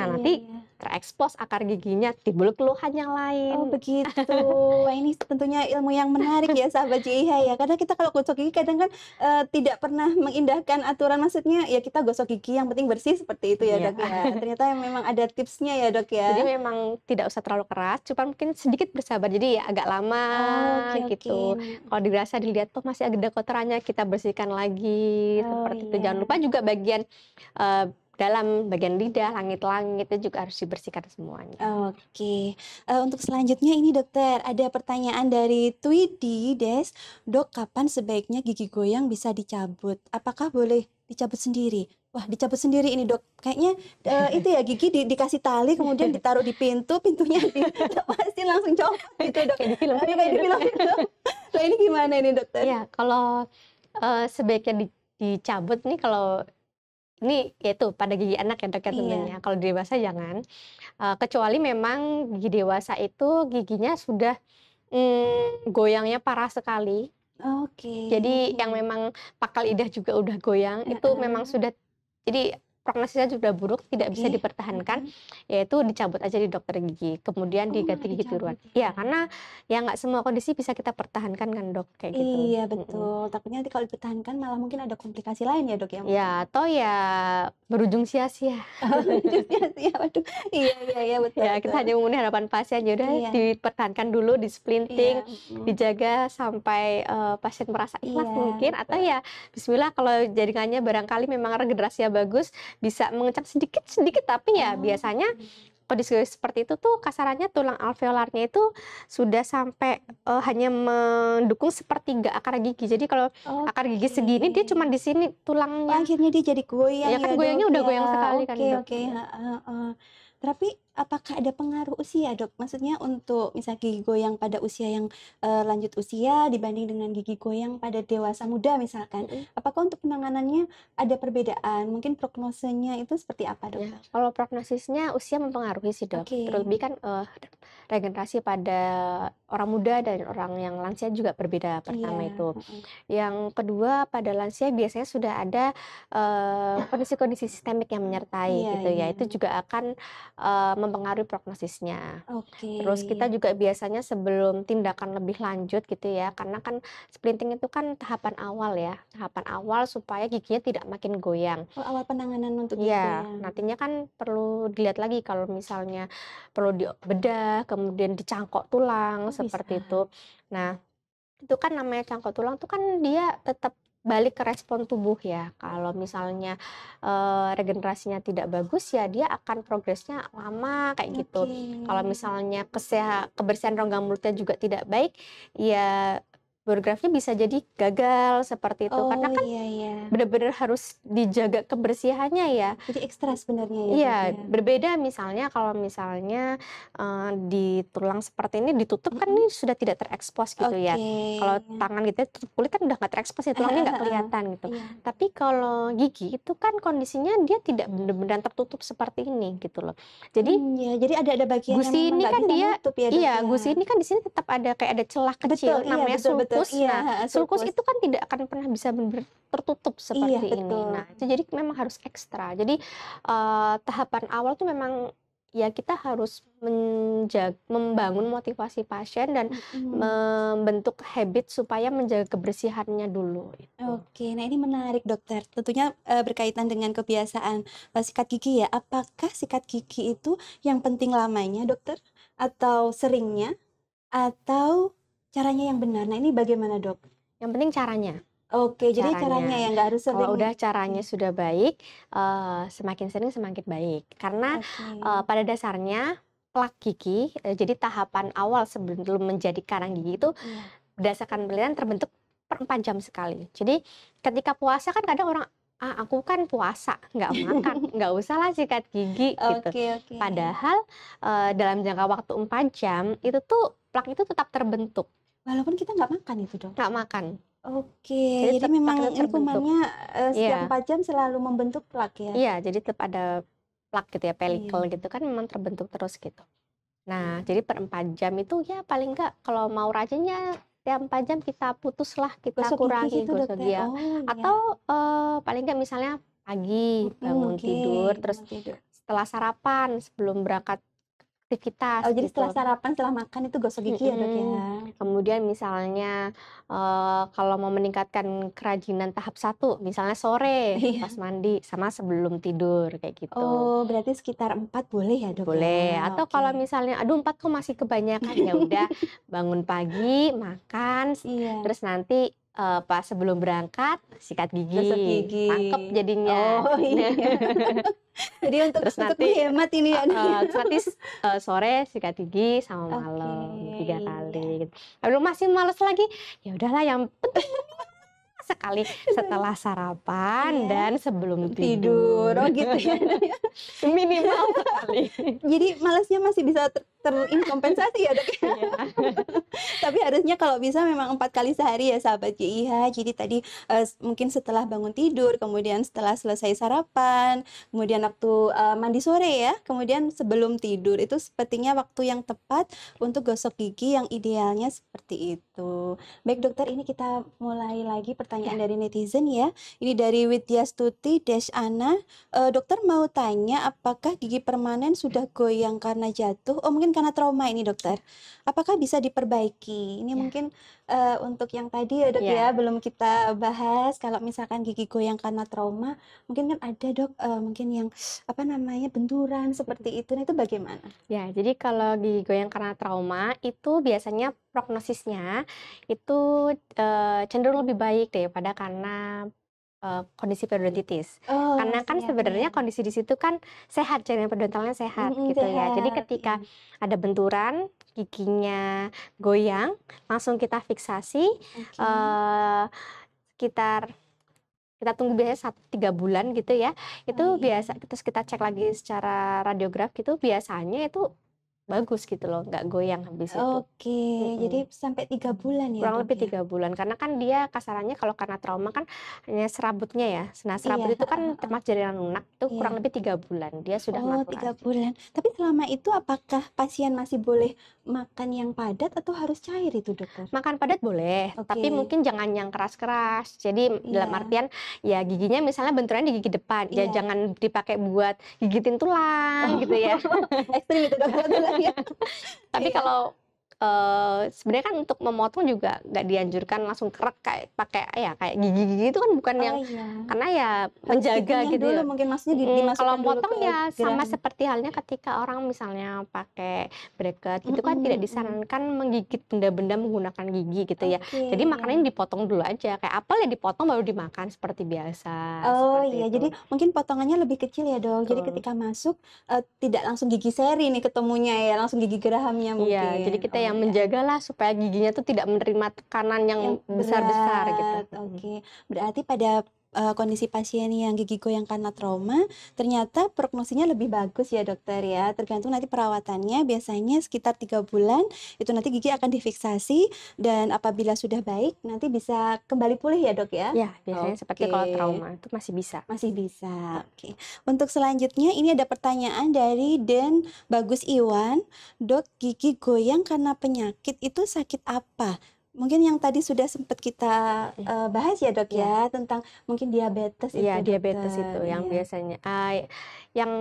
Nah, nanti terekspos akar giginya timbul keluhan yang lain. Oh begitu. Wah ini tentunya ilmu yang menarik ya sahabat JIH ya. Karena kita kalau gosok gigi kadang kan e, tidak pernah mengindahkan aturan maksudnya ya kita gosok gigi yang penting bersih seperti itu ya iya. dok ya. Ternyata memang ada tipsnya ya dok ya. Jadi memang tidak usah terlalu keras, cuma mungkin sedikit bersabar. Jadi ya agak lama oh, okay, gitu. Okay. Kalau dirasa dilihat tuh oh, masih ada kotorannya kita bersihkan lagi oh, seperti iya. itu. Jangan lupa juga bagian e, dalam bagian lidah, langit langitnya juga harus dibersihkan semuanya. Oke, okay. uh, eh, untuk selanjutnya ini dokter ada pertanyaan dari Twidi Des, dok kapan sebaiknya gigi goyang bisa dicabut? Apakah boleh dicabut sendiri? Wah dicabut sendiri ini dok, kayaknya uh, itu ya gigi di, dikasih tali kemudian ditaruh di pintu, pintunya pasti langsung copot gitu dok. Kayak di film. Kayak di film itu. Nah ini gimana ini dokter? Ya kalau uh, sebaiknya di, dicabut nih kalau ini yaitu pada gigi anak ya dok ya iya. tentunya. Kalau dewasa jangan. Uh, kecuali memang gigi dewasa itu giginya sudah mm, goyangnya parah sekali. Oke. Okay. Jadi yang memang pakal lidah juga udah goyang uh -uh. itu memang sudah jadi prognosisnya sudah buruk, tidak bisa iya, dipertahankan, yaitu dicabut aja di dokter gigi, kemudian oh, diganti iya, gigi tiruan. Ya karena ya nggak semua kondisi bisa kita pertahankan kan dok kayak gitu. Iya betul. Mm-hmm. nanti kalau dipertahankan malah mungkin ada komplikasi lain ya dok ya. Ya atau ya berujung sia-sia. berujung sia-sia, waduh. Iya iya iya betul. Ya betul. kita hanya memenuhi harapan pasien, jadi ya iya. dipertahankan dulu, splinting, iya. dijaga sampai uh, pasien merasa ikhlas iya, mungkin, betul. atau ya Bismillah kalau jaringannya barangkali memang regenerasinya bagus bisa mengecap sedikit-sedikit tapi ya oh. biasanya pediskusi seperti itu tuh kasarannya tulang alveolarnya itu sudah sampai uh, hanya mendukung sepertiga akar gigi. Jadi kalau okay. akar gigi segini dia cuma di sini tulangnya. Akhirnya dia jadi goyang. Ya, kan ya goyangnya dok, udah goyang ya. sekali okay, kan. Oke okay. oke. Uh, uh, uh. Tapi apakah ada pengaruh usia dok? Maksudnya untuk misalnya gigi goyang pada usia yang uh, lanjut usia dibanding dengan gigi goyang pada dewasa muda misalkan, mm-hmm. apakah untuk penanganannya ada perbedaan? Mungkin prognosenya itu seperti apa dok? Ya, kalau prognosisnya usia mempengaruhi sih dok. Okay. Terlebih kan uh, regenerasi pada orang muda dan orang yang lansia juga berbeda pertama yeah. itu. Yang kedua pada lansia biasanya sudah ada eh, kondisi-kondisi uh, sistemik yang menyertai yeah, gitu yeah. ya. Iya. Itu juga akan uh, mempengaruhi prognosisnya. Okay. Terus kita juga biasanya sebelum tindakan lebih lanjut gitu ya, karena kan splinting itu kan tahapan awal ya, tahapan awal supaya giginya tidak makin goyang. Oh, awal penanganan untuk ya, nantinya kan perlu dilihat lagi kalau misalnya perlu dibedah, kemudian dicangkok tulang oh, seperti bisa. itu. Nah, itu kan namanya cangkok tulang itu kan dia tetap balik ke respon tubuh ya. Kalau misalnya e, regenerasinya tidak bagus ya dia akan progresnya lama kayak okay. gitu. Kalau misalnya kesehat kebersihan rongga mulutnya juga tidak baik ya Borografnya bisa jadi gagal seperti itu oh, karena kan iya, iya. benar-benar harus dijaga kebersihannya ya. Jadi ekstra sebenarnya ya. Iya, ya. berbeda misalnya kalau misalnya uh, di tulang seperti ini ditutup mm -hmm. kan ini sudah tidak terekspos gitu okay. ya. Kalau tangan gitu kulit kan udah nggak terekspos ya eh, tulangnya eh, nggak kelihatan gitu. Iya. Tapi kalau gigi itu kan kondisinya dia tidak benar-benar tertutup seperti ini gitu loh. Jadi mm, ya, jadi ada ada bagian gusi yang ini kan dia ya, iya, ya? gusi ini kan di sini tetap ada kayak ada celah kecil betul, iya, namanya iya, Betul sulkus. Iya, nah, sulkus. itu kan tidak akan pernah bisa tertutup iya, seperti iya, betul. Nah, jadi memang harus ekstra. Jadi uh, tahapan awal itu memang ya kita harus menjaga membangun motivasi pasien dan hmm. membentuk habit supaya menjaga kebersihannya dulu. Gitu. Oke, nah ini menarik dokter. Tentunya uh, berkaitan dengan kebiasaan uh, sikat gigi ya. Apakah sikat gigi itu yang penting lamanya dokter atau seringnya atau caranya yang benar. Nah, ini bagaimana, Dok? Yang penting caranya. Oke, jadi caranya yang nggak harus sering. Kalau udah caranya sudah baik, uh, semakin sering semakin baik. Karena okay. uh, eh, pada dasarnya plak gigi, uh, jadi tahapan awal sebelum menjadi karang gigi itu hmm. berdasarkan penelitian terbentuk per 4 jam sekali. Jadi ketika puasa kan kadang orang ah aku kan puasa nggak makan nggak usah lah sikat gigi gitu Oke. okay. padahal uh, dalam jangka waktu 4 jam itu tuh plak itu tetap terbentuk Walaupun kita nggak makan itu dok? Nggak makan. Oke, jadi, jadi, tetap memang lingkungannya uh, eh, iya. setiap yeah. jam selalu membentuk plak ya? Iya, jadi tetap ada plak gitu ya, iya. pelikel yeah. gitu kan memang terbentuk terus gitu. Nah, hmm. jadi per 4 jam itu ya paling nggak kalau mau rajinnya tiap 4 jam kita putuslah, kita gosok kurangi gitu, gosok dia. Oh, iya. Atau uh, paling nggak misalnya pagi bangun okay. tidur, terus tidur. setelah sarapan sebelum berangkat aktivitas. Oh, gitu. jadi setelah sarapan, setelah makan itu gosok gigi mm -hmm. ya, Dok ya. Kemudian misalnya uh, kalau mau meningkatkan kerajinan tahap satu, misalnya sore iya. pas mandi sama sebelum tidur kayak gitu. Oh, berarti sekitar empat boleh ya, Dok? Ya? Boleh. Ya? Atau okay. kalau misalnya aduh empat kok masih kebanyakan ya udah bangun pagi, makan, iya. terus nanti uh, pas sebelum berangkat sikat gigi, gigi. tangkep jadinya. Oh iya. Jadi untuk terus untuk nanti hemat ini ya. Uh, terus nanti uh, sore sikat gigi sama malam okay. tiga kali. Gitu. masih males lagi, ya udahlah yang penting sekali setelah sarapan yeah. dan sebelum tidur. tidur. Oh gitu ya. Minimal sekali. Jadi malesnya masih bisa ter terinkompensasi ya dok ya? Iya. Tapi harusnya kalau bisa memang empat kali sehari ya sahabat JIH. Jadi tadi uh, mungkin setelah bangun tidur, kemudian setelah selesai sarapan, kemudian waktu uh, mandi sore ya, kemudian sebelum tidur itu sepertinya waktu yang tepat untuk gosok gigi yang idealnya seperti itu. Baik dokter, ini kita mulai lagi pertanyaan ya. dari netizen ya. Ini dari Widya Stuti Dash Ana. Uh, dokter mau tanya apakah gigi permanen sudah goyang karena jatuh? Oh mungkin karena trauma ini dokter, apakah bisa diperbaiki? Ini ya. mungkin uh, untuk yang tadi ya dok ya. ya belum kita bahas. Kalau misalkan gigi goyang karena trauma, mungkin kan ada dok uh, mungkin yang apa namanya benturan seperti itu. Nah itu bagaimana? Ya jadi kalau gigi goyang karena trauma itu biasanya prognosisnya itu uh, cenderung lebih baik daripada karena Eh, kondisi periodontitis. Oh, Karena kan iya, sebenarnya iya. kondisi di situ kan sehat jaringan periodontalnya sehat mm -hmm, gitu sehat. ya. Jadi ketika iya. ada benturan giginya goyang, langsung kita fiksasi okay. uh, eh, sekitar kita tunggu biasanya satu tiga bulan gitu ya itu oh, iya. biasa terus kita cek lagi secara radiograf gitu biasanya itu bagus gitu loh nggak goyang habis okay. itu. Oke, hmm jadi sampai tiga bulan ya? Kurang lebih ya? tiga bulan karena kan dia kasarannya kalau karena trauma kan hanya serabutnya ya. Nah iya, serabut iya, itu kan termasuk jaringan lunak tuh iya. kurang lebih tiga bulan dia sudah. Oh tiga bulan. Tapi selama itu apakah pasien masih boleh makan yang padat atau harus cair itu dokter? Ya? Makan padat boleh, okay. tapi mungkin jangan yang keras-keras. Jadi iya. dalam artian ya giginya misalnya benturan di gigi depan, ya iya. ya jangan dipakai buat gigitin tulang oh. gitu ya. Ekstrim itu dokter. Iya. tapi iya. kalau Eh, sebenarnya kan untuk memotong juga nggak dianjurkan langsung kerek kayak pakai ya kayak gigi-gigi itu kan bukan oh, yang iya. karena ya Harus menjaga gitu dulu, ya. mungkin maksudnya di, hmm, kalau potong ya gram. sama seperti halnya ketika orang misalnya pakai bracket gitu mm -hmm. kan tidak disarankan menggigit benda-benda menggunakan gigi gitu ya okay. jadi makanan dipotong dulu aja kayak apel ya dipotong baru dimakan seperti biasa oh iya itu. jadi mungkin potongannya lebih kecil ya dok jadi ketika masuk uh, tidak langsung gigi seri nih ketemunya ya langsung gigi gerahamnya iya, mungkin iya, jadi kita yang iya. menjagalah supaya giginya tuh tidak menerima tekanan yang besar-besar gitu. Oke. Okay. Berarti pada uh, kondisi pasien yang gigi goyang karena trauma ternyata prognosisnya lebih bagus ya dokter ya tergantung nanti perawatannya biasanya sekitar tiga bulan itu nanti gigi akan difiksasi dan apabila sudah baik nanti bisa kembali pulih ya dok ya ya biasanya okay. seperti kalau trauma itu masih bisa masih bisa oke okay. untuk selanjutnya ini ada pertanyaan dari Den Bagus Iwan dok gigi goyang karena penyakit itu sakit apa mungkin yang tadi sudah sempat kita uh, bahas ya dok ya, ya tentang mungkin diabetes ya, itu. diabetes itu yang ya. biasanya uh, yang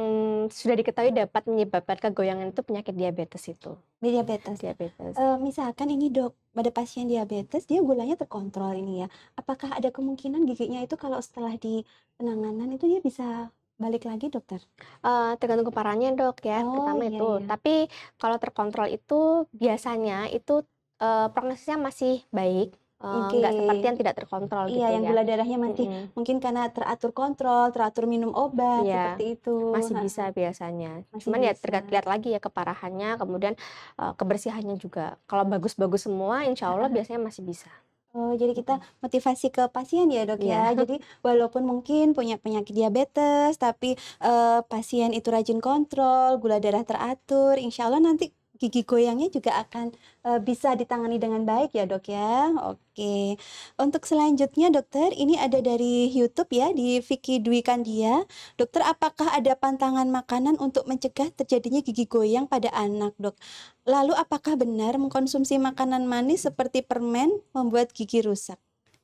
sudah diketahui dapat menyebabkan kegoyangan itu penyakit diabetes itu. Diabetes. Diabetes. Uh, misalkan ini dok pada pasien diabetes dia gulanya terkontrol ini ya. Apakah ada kemungkinan giginya itu kalau setelah di penanganan itu dia bisa balik lagi dokter? Uh, tergantung keparahnya dok ya, oh, pertama iya, itu. Iya. Tapi kalau terkontrol itu biasanya itu uh, prognosisnya masih baik eh, nggak seperti yang tidak terkontrol iya, gitu iya, yang ya. gula darahnya nanti mm -hmm. mungkin karena teratur kontrol, teratur minum obat iya, seperti itu. Masih bisa biasanya. Masih Cuman ya bisa. ya terlihat lagi ya keparahannya, kemudian uh, kebersihannya juga. Kalau bagus-bagus semua, insya Allah biasanya masih bisa. Oh, jadi kita motivasi ke pasien ya dok yeah. ya. Iya. Jadi walaupun mungkin punya penyakit diabetes, tapi uh, pasien itu rajin kontrol, gula darah teratur, insya Allah nanti gigi goyangnya juga akan uh, bisa ditangani dengan baik ya dok ya. Oke. Untuk selanjutnya dokter, ini ada dari YouTube ya di Vicky Dwi Kandia. Dokter, apakah ada pantangan makanan untuk mencegah terjadinya gigi goyang pada anak dok? Lalu apakah benar mengkonsumsi makanan manis seperti permen membuat gigi rusak?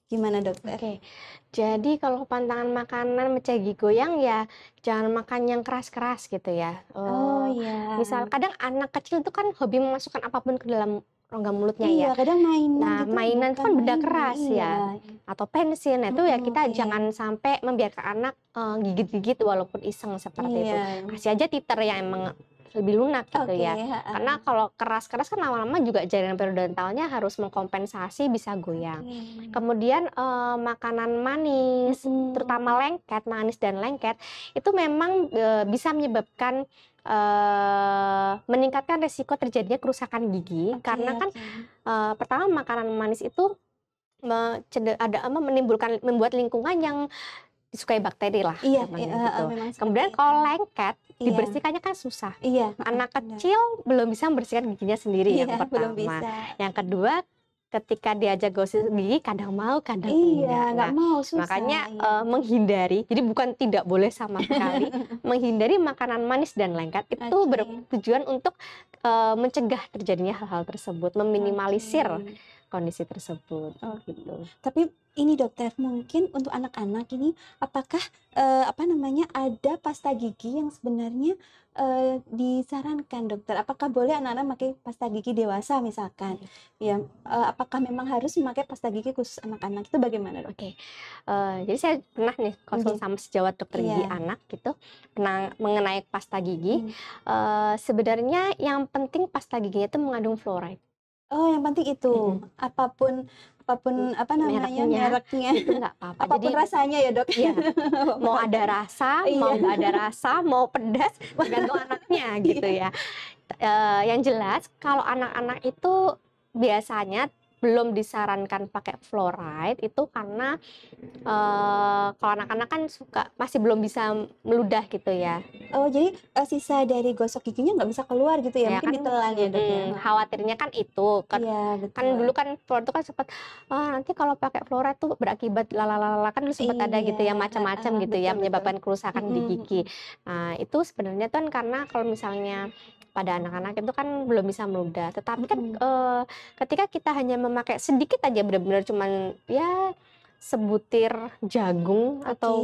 Gimana dokter? Oke, okay. jadi kalau pantangan makanan mencegi goyang ya jangan makan yang keras-keras gitu ya. Oh, oh iya. Misal kadang anak kecil itu kan hobi memasukkan apapun ke dalam rongga mulutnya ya. iya, ya. kadang mainan. Nah, gitu, mainan itu kan beda keras iya. ya, atau pensil. Nah, itu ya kita okay. jangan sampai membiarkan anak eh, gigit-gigit walaupun iseng seperti iya. itu. Kasih aja titer yang emang lebih lunak gitu okay, ya. Uh. Karena kalau keras-keras kan lama-lama juga jaringan periodontalnya harus mengkompensasi bisa goyang. Okay. Kemudian uh, makanan manis, hmm. terutama lengket, manis dan lengket itu memang uh, bisa menyebabkan Uh, meningkatkan resiko terjadinya kerusakan gigi okay, karena kan okay. pertama makanan manis itu ada menimbulkan membuat lingkungan yang disukai bakteri lah iya, iya, gitu. Eh, memang Kemudian kalau gitu. lengket iya. dibersihkannya kan susah. Iya. Anak benar. kecil belum bisa membersihkan giginya sendiri iya, yang pertama. Belum bisa. Yang kedua ketika diajak gosok gigi kadang mau kadang iya, tidak. Nah, mau susah. Makanya iya. uh, menghindari. Jadi bukan tidak boleh sama sekali. menghindari makanan manis dan lengket itu okay. bertujuan untuk uh, mencegah terjadinya hal-hal tersebut, meminimalisir okay. kondisi tersebut. Oh. Gitu. Tapi ini dokter mungkin untuk anak-anak ini apakah uh, apa namanya ada pasta gigi yang sebenarnya uh, disarankan dokter apakah boleh anak-anak pakai pasta gigi dewasa misalkan iya. ya uh, apakah memang harus memakai pasta gigi khusus anak-anak itu bagaimana Oke okay. uh, jadi saya pernah nih konsul hmm. sama sejawat dokter yeah. gigi iya. anak gitu pernah mengenai pasta gigi hmm. uh, sebenarnya yang penting pasta giginya itu mengandung fluoride Oh, yang penting itu. hmm Apapun apapun apa namanya mereknya, nggak apa-apa. Apapun Jadi, rasanya ya, Dok. Iya. mau ada rasa, iya. mau nggak ada rasa, mau pedas, tergantung anaknya iya. gitu ya. Uh, yang jelas kalau anak-anak itu biasanya belum disarankan pakai fluoride itu karena uh, kalau anak-anak kan suka masih belum bisa meludah gitu ya. Oh jadi uh, sisa dari gosok giginya nggak bisa keluar gitu ya? ya Mungkin kan, ditelan ya dok hmm, Khawatirnya kan itu kan, ya, kan dulu kan fluoride itu kan sempat oh, nanti kalau pakai fluoride tuh berakibat lalalala kan sempat iya, ada gitu ya macam-macam uh, gitu ya, betul, ya menyebabkan betul. kerusakan hmm. di gigi. Nah itu sebenarnya tuh kan karena kalau misalnya pada anak-anak itu kan belum bisa meludah. Tetapi kan mm uh, ketika kita hanya memakai sedikit aja benar-benar cuman ya sebutir jagung okay. atau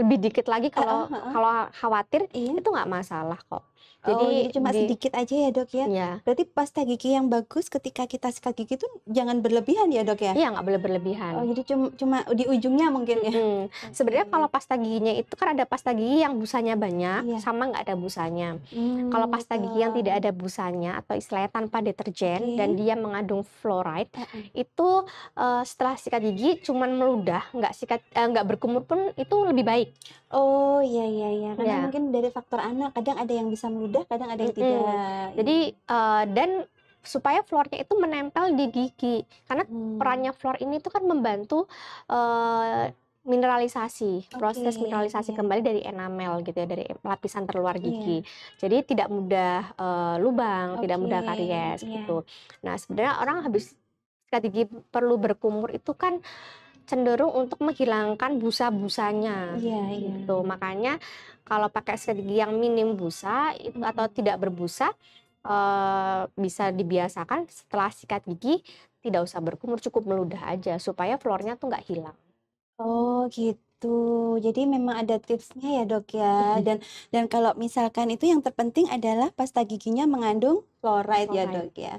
lebih dikit lagi kalau uh, uh, kalau khawatir iya. itu nggak masalah kok jadi, oh, cuma di, sedikit aja ya dok ya. ya. Berarti pasta gigi yang bagus ketika kita sikat gigi itu jangan berlebihan ya dok ya? Iya nggak boleh berlebihan. Oh jadi cuma, cuma di ujungnya mungkin ya? Hmm. Sebenarnya kalau pasta giginya itu kan ada pasta gigi yang busanya banyak ya. sama nggak ada busanya. Hmm, kalau pasta gigi yang tidak ada busanya atau istilahnya tanpa deterjen okay. dan dia mengandung fluoride hmm. itu uh, setelah sikat gigi cuman meludah nggak sikat eh, nggak uh, berkumur pun itu lebih baik. Oh iya iya iya karena ya. mungkin dari faktor anak kadang ada yang bisa meludah kadang ada yang mm -hmm. tidak. Jadi uh, dan supaya floornya itu menempel di gigi karena hmm. perannya floor ini tuh kan membantu uh, mineralisasi proses mineralisasi yeah. kembali dari enamel gitu ya dari lapisan terluar iya. gigi yeah. jadi tidak mudah uh, lubang okay. tidak mudah karies yeah. gitu nah sebenarnya orang habis sikat gigi perlu berkumur itu kan cenderung untuk menghilangkan busa-busanya. Iya, iya. Gitu. Makanya kalau pakai strategi yang minim busa itu atau tidak berbusa uh, bisa dibiasakan setelah sikat gigi tidak usah berkumur cukup meludah aja supaya flornya tuh nggak hilang. Oh gitu gitu. Jadi memang ada tipsnya ya dok ya. Dan dan kalau misalkan itu yang terpenting adalah pasta giginya mengandung fluoride, ya, fluoride. ya dok ya.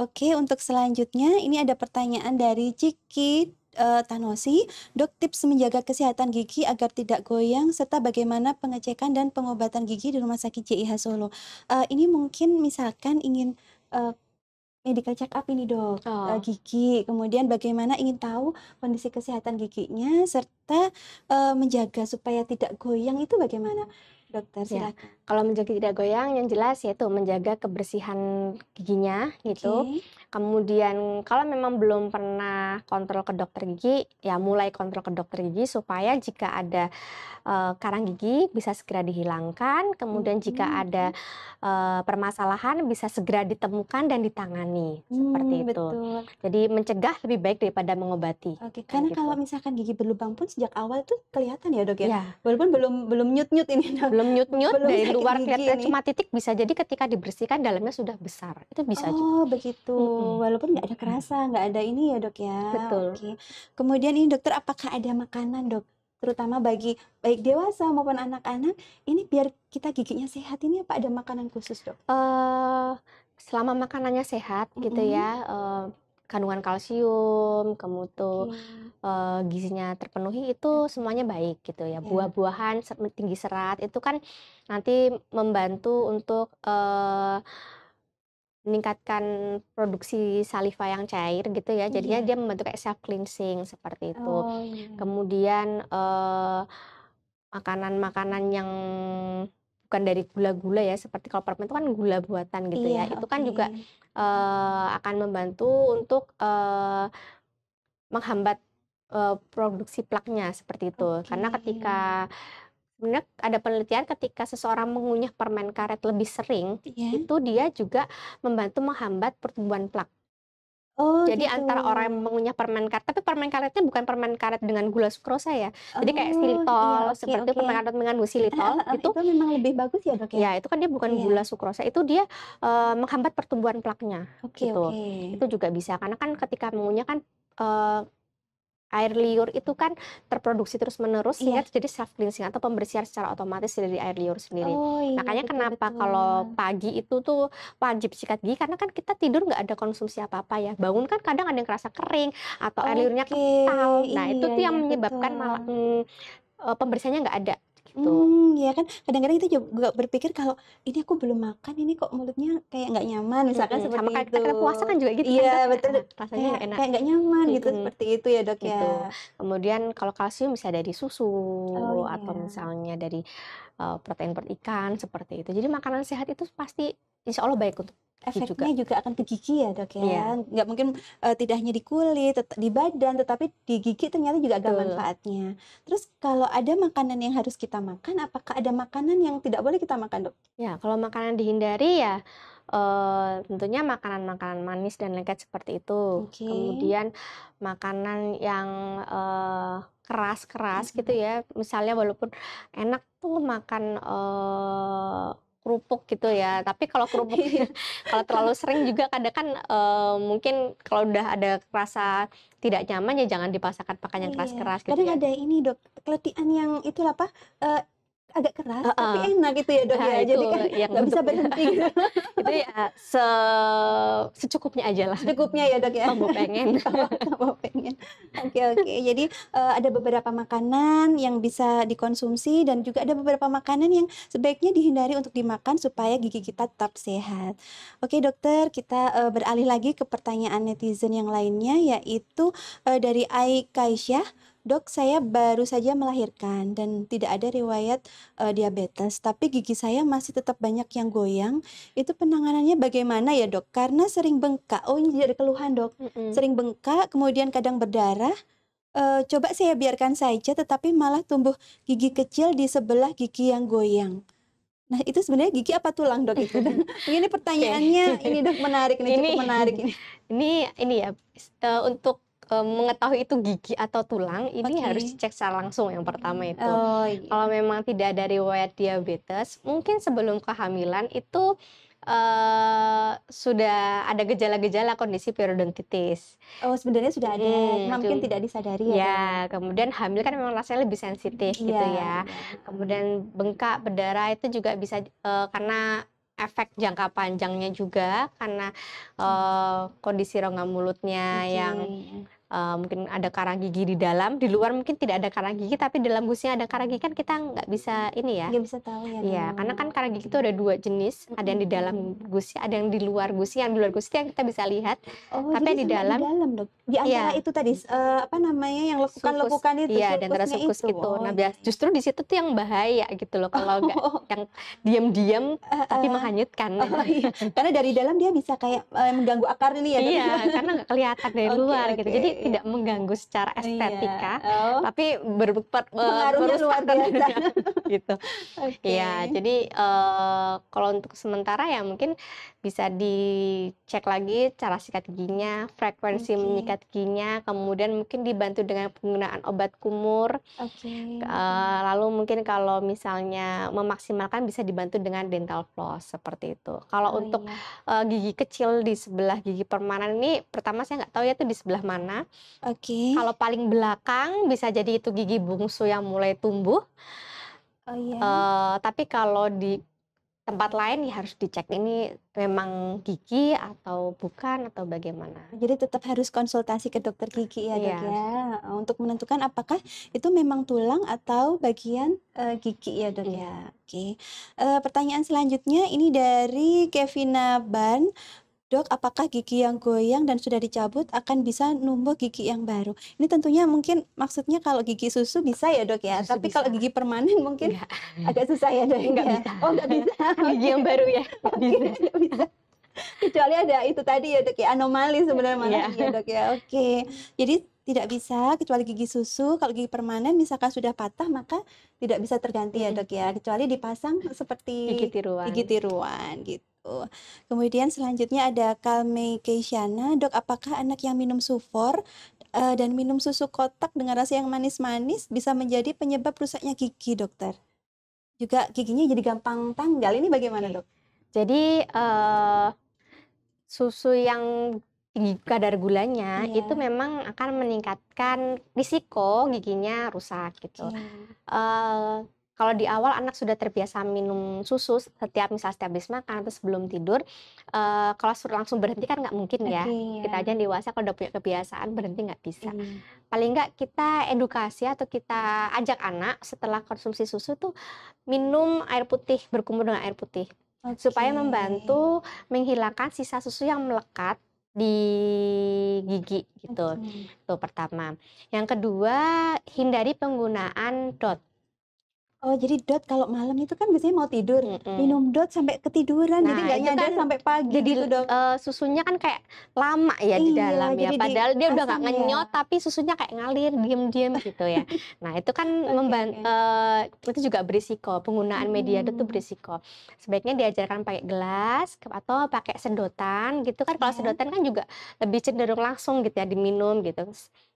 Oke, untuk selanjutnya ini ada pertanyaan dari Ciki uh, Tanosi, dok tips menjaga kesehatan gigi agar tidak goyang serta bagaimana pengecekan dan pengobatan gigi di Rumah Sakit JIH Solo. Uh, ini mungkin misalkan ingin uh, medical check up ini dok oh. uh, gigi, kemudian bagaimana ingin tahu kondisi kesehatan giginya serta uh, menjaga supaya tidak goyang itu bagaimana? dokter Ya. Kalau menjaga tidak goyang yang jelas yaitu menjaga kebersihan giginya gitu. Okay. Kemudian kalau memang belum pernah kontrol ke dokter gigi, ya mulai kontrol ke dokter gigi supaya jika ada uh, karang gigi bisa segera dihilangkan. Kemudian hmm. jika ada uh, permasalahan bisa segera ditemukan dan ditangani hmm, seperti itu. Jadi mencegah lebih baik daripada mengobati. Oke, karena gitu. kalau misalkan gigi berlubang pun sejak awal tuh kelihatan ya dok ya. ya. Walaupun belum belum nyut nyut ini. Belum nyut nyut belum dari luar kelihatan cuma titik bisa jadi ketika dibersihkan dalamnya sudah besar. Itu bisa oh, juga. Oh begitu. Hmm Hmm. walaupun nggak ada kerasa nggak ada ini ya dok ya betul okay. kemudian ini dokter apakah ada makanan dok terutama bagi baik dewasa maupun anak-anak ini biar kita giginya sehat ini apa ada makanan khusus dok uh, selama makanannya sehat mm -hmm. gitu ya uh, kandungan kalsium, kemutu yeah. Iya. uh, gizinya terpenuhi itu iya. semuanya baik gitu ya. Yeah. Buah-buahan tinggi serat itu kan nanti membantu untuk uh, meningkatkan produksi saliva yang cair gitu ya. Jadinya yeah. dia membentuk kayak self cleansing seperti itu. Oh, yeah. Kemudian makanan eh, makanan-makanan yang bukan dari gula-gula ya, seperti kalau permen itu kan gula buatan gitu yeah, ya. Itu kan juga eh, akan membantu untuk eh, menghambat eh, produksi plaknya seperti itu. Okay. Karena ketika sebenarnya ada penelitian ketika seseorang mengunyah permen karet lebih sering, yeah. itu dia juga membantu menghambat pertumbuhan plak. Oh, Jadi gitu. antara orang yang mengunyah permen karet, tapi permen karetnya bukan permen karet dengan gula sukrosa ya. Oh, Jadi kayak silitol, oh, iya, okay, seperti okay. permen karet mengandung silitol, eh, eh, uh, eh, uh, itu, itu memang lebih bagus ya dok ya. ya itu kan dia bukan yeah. gula sukrosa, itu dia uh, menghambat pertumbuhan plaknya. okay, gitu. okay. Itu juga bisa karena kan ketika mengunyah kan uh, air liur itu kan terproduksi terus menerus yeah. sehingga jadi self cleansing atau pembersihan secara otomatis dari air liur sendiri. Oh, iya, Makanya betul, kenapa kalau pagi itu tuh wajib sikat gigi karena kan kita tidur nggak ada konsumsi apa-apa ya. Bangun kan kadang ada yang kerasa kering atau okay. air liurnya kental. Nah, iya, itu tuh yang iya, menyebabkan malah mm, eh, pembersihannya nggak ada gitu. Hmm, ya kan kadang-kadang kita juga berpikir kalau ini aku belum makan, ini kok mulutnya kayak nggak nyaman misalkan hmm, seperti sama itu. kena puasa kan juga gitu. Kan, iya, kan? betul. Nah, rasanya kayak, enak. Kayak nggak nyaman hmm, gitu seperti itu ya, Dok gitu. ya. Kemudian kalau kalsium bisa dari susu oh, iya. atau misalnya dari uh, protein per ikan seperti itu. Jadi makanan sehat itu pasti insya Allah baik untuk efeknya juga. juga akan ke gigi ya dok ya yeah. nggak mungkin uh, tidak hanya di kulit di badan tetapi di gigi ternyata juga ada manfaatnya terus kalau ada makanan yang harus kita makan apakah ada makanan yang tidak boleh kita makan dok ya kalau makanan dihindari ya Uh, tentunya makanan-makanan manis dan lengket seperti itu. Okay. Kemudian makanan yang uh, keras-keras mm -hmm. gitu ya. Misalnya walaupun enak tuh makan uh, kerupuk gitu ya. Tapi kalau kerupuk iya. kalau terlalu sering juga kadang kan uh, mungkin kalau udah ada rasa tidak nyaman ya jangan dipaksakan pakai yang keras-keras gitu. Kadang ya. ada ini dok keletihan yang itu apa? Uh, agak keras uh -uh. tapi enak gitu ya dok ya. nah, ya jadi kan nggak bisa berhenti gitu. ya se secukupnya aja lah secukupnya ya dok ya kamu pengen kamu pengen oke okay, oke okay. jadi uh, ada beberapa makanan yang bisa dikonsumsi dan juga ada beberapa makanan yang sebaiknya dihindari untuk dimakan supaya gigi kita tetap sehat oke okay, dokter kita uh, beralih lagi ke pertanyaan netizen yang lainnya yaitu uh, dari Aikaisyah Kaisyah dok saya baru saja melahirkan dan tidak ada riwayat uh, diabetes, tapi gigi saya masih tetap banyak yang goyang. Itu penanganannya bagaimana ya dok? Karena sering bengkak. Oh ini jadi keluhan dok, mm -mm. sering bengkak, kemudian kadang berdarah. Uh, coba saya biarkan saja, tetapi malah tumbuh gigi kecil di sebelah gigi yang goyang. Nah itu sebenarnya gigi apa tulang dok itu? ini pertanyaannya, ini dok menarik, nih. ini cukup menarik ini. Ini ini ya uh, untuk mengetahui itu gigi atau tulang ini harus dicek secara langsung yang pertama itu. Oh, iya. Kalau memang tidak dari riwayat diabetes, mungkin sebelum kehamilan itu Uh, sudah ada gejala-gejala kondisi periodontitis. Oh, sebenarnya sudah ada, hmm, mungkin cuman, tidak disadari ya. Ya, ya, kemudian hamil kan memang rasanya lebih sensitif yeah. gitu ya. Iya. Kemudian bengkak, berdarah itu juga bisa uh, karena efek jangka panjangnya juga karena uh, kondisi rongga mulutnya okay. yang Eh, mungkin ada karang gigi di dalam, di luar mungkin tidak ada karang gigi, tapi di dalam gusinya ada karang gigi kan kita nggak bisa ini ya. Nggak bisa tahu ya. Iya, karena kan karang gigi itu ada dua jenis, mm-hmm. ada yang di dalam gusi, ada yang di luar gusi. Yang di luar gusi yang kita bisa lihat, oh, tapi yang di dalam, di dalam dok. Di iya. antara ya. itu tadi uh, apa namanya yang lekukan-lekukan itu. Iya, dan antara sukus itu. Gitu. Nah, oh, nah, biasa. Iya. justru di situ tuh yang bahaya gitu loh kalau nggak oh. yang diam-diam uh, eh, tapi menghanyutkan. Oh, iya. karena dari dalam dia bisa kayak uh, mengganggu akar ini ya. Iya, karena nggak kelihatan dari luar okay. gitu. Jadi tidak mengganggu secara iya. estetika, iya. oh. tapi berbuat eh, pengaruhnya luar biasa. gitu. okay. Ya, jadi uh, kalau untuk sementara ya mungkin bisa dicek lagi cara sikat giginya, frekuensi okay. menyikat giginya, kemudian mungkin dibantu dengan penggunaan obat kumur. Okay. Uh, lalu mungkin kalau misalnya memaksimalkan bisa dibantu dengan dental floss seperti itu. Kalau oh, untuk iya. uh, gigi kecil di sebelah gigi permanen ini, pertama saya nggak tahu ya itu di sebelah mana. Oke. Okay. Kalau paling belakang bisa jadi itu gigi bungsu yang mulai tumbuh. Oh, iya. uh, tapi kalau di tempat lain ya harus dicek ini memang gigi atau bukan atau bagaimana. Jadi tetap harus konsultasi ke dokter gigi ya dok iya. ya, untuk menentukan apakah itu memang tulang atau bagian uh, gigi ya dok ya. ya. Oke. Okay. Uh, eh, pertanyaan selanjutnya ini dari Kevina Ban. Dok, apakah gigi yang goyang dan sudah dicabut akan bisa numbuh gigi yang baru? Ini tentunya mungkin maksudnya kalau gigi susu bisa ya dok ya, susu tapi bisa. kalau gigi permanen mungkin enggak. Iya. agak susah ya dok. Enggak ya. bisa. Oh nggak bisa. gigi yang baru ya. Bisa. bisa. Kecuali ada itu tadi ya dok ya, anomali sebenarnya mana iya. ya dok ya. Oke. Jadi tidak bisa kecuali gigi susu. Kalau gigi permanen misalkan sudah patah maka tidak bisa terganti ya dok ya, kecuali dipasang seperti gigi tiruan. Gigi tiruan gitu. Gitu. Kemudian selanjutnya ada Kalme Keishana, dok apakah anak yang minum sufor uh, dan minum susu kotak dengan rasa yang manis-manis bisa menjadi penyebab rusaknya gigi dokter? Juga giginya jadi gampang tanggal, ini bagaimana dok? Jadi uh, susu yang tinggi kadar gulanya yeah. itu memang akan meningkatkan risiko giginya rusak gitu. Yeah. Iya. Uh, kalau di awal anak sudah terbiasa minum susu setiap misal setiap habis makan atau sebelum tidur, uh, kalau langsung berhenti kan nggak mungkin ya. Okay, kita ya. aja yang dewasa kalau udah punya kebiasaan berhenti nggak bisa. Hmm. Paling nggak kita edukasi atau kita ajak anak setelah konsumsi susu tuh minum air putih berkumur dengan air putih. Okay. Supaya membantu menghilangkan sisa susu yang melekat di gigi gitu. Okay. Itu pertama. Yang kedua, hindari penggunaan dot Oh jadi dot kalau malam itu kan biasanya mau tidur mm-hmm. minum dot sampai ketiduran nah, jadi nggak nyadar kan sampai pagi jadi gitu dok. Uh, susunya kan kayak lama ya iya, di dalam ya padahal dia udah nggak ya. ngenyot ya. tapi susunya kayak ngalir diem-diem gitu ya. Nah itu kan okay, memban okay. Uh, eh, itu juga berisiko penggunaan hmm. media dot itu berisiko. Sebaiknya diajarkan pakai gelas atau pakai sedotan gitu kan kalau yeah. sedotan kan juga lebih cenderung langsung gitu ya diminum gitu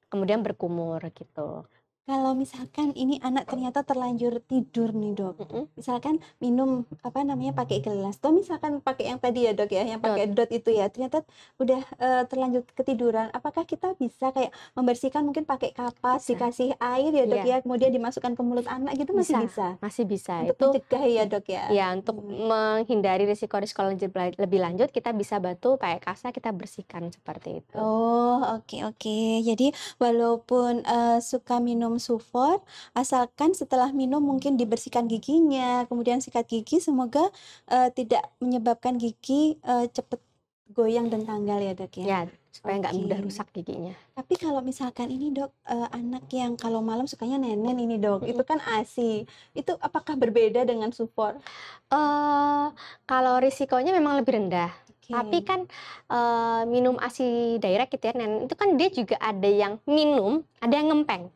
kemudian berkumur gitu kalau misalkan ini anak ternyata terlanjur tidur nih dok, mm -hmm. misalkan minum apa namanya pakai gelas, atau misalkan pakai yang tadi ya dok ya, yang pakai dot, itu ya, ternyata udah uh, terlanjur ketiduran, apakah kita bisa kayak membersihkan mungkin pakai kapas, bisa. dikasih air ya dok yeah. ya, kemudian dimasukkan ke mulut anak gitu masih bisa, bisa. masih bisa untuk itu, mencegah ya dok ya. Ya untuk hmm. menghindari risiko risiko lebih lanjut kita bisa batu pakai kasa kita bersihkan seperti itu. Oh oke okay, oke, okay. jadi walaupun uh, suka minum minum sufor asalkan setelah minum mungkin dibersihkan giginya, kemudian sikat gigi semoga uh, tidak menyebabkan gigi uh, eh, cepat goyang dan tanggal ya dok ya. ya supaya nggak okay. mudah rusak giginya. Tapi kalau misalkan ini dok uh, anak yang kalau malam sukanya nenen ini dok, itu kan asi. Itu apakah berbeda dengan support? Uh, kalau risikonya memang lebih rendah. Okay. Tapi kan uh, minum asi direct gitu ya nen, itu kan dia juga ada yang minum, ada yang ngempeng.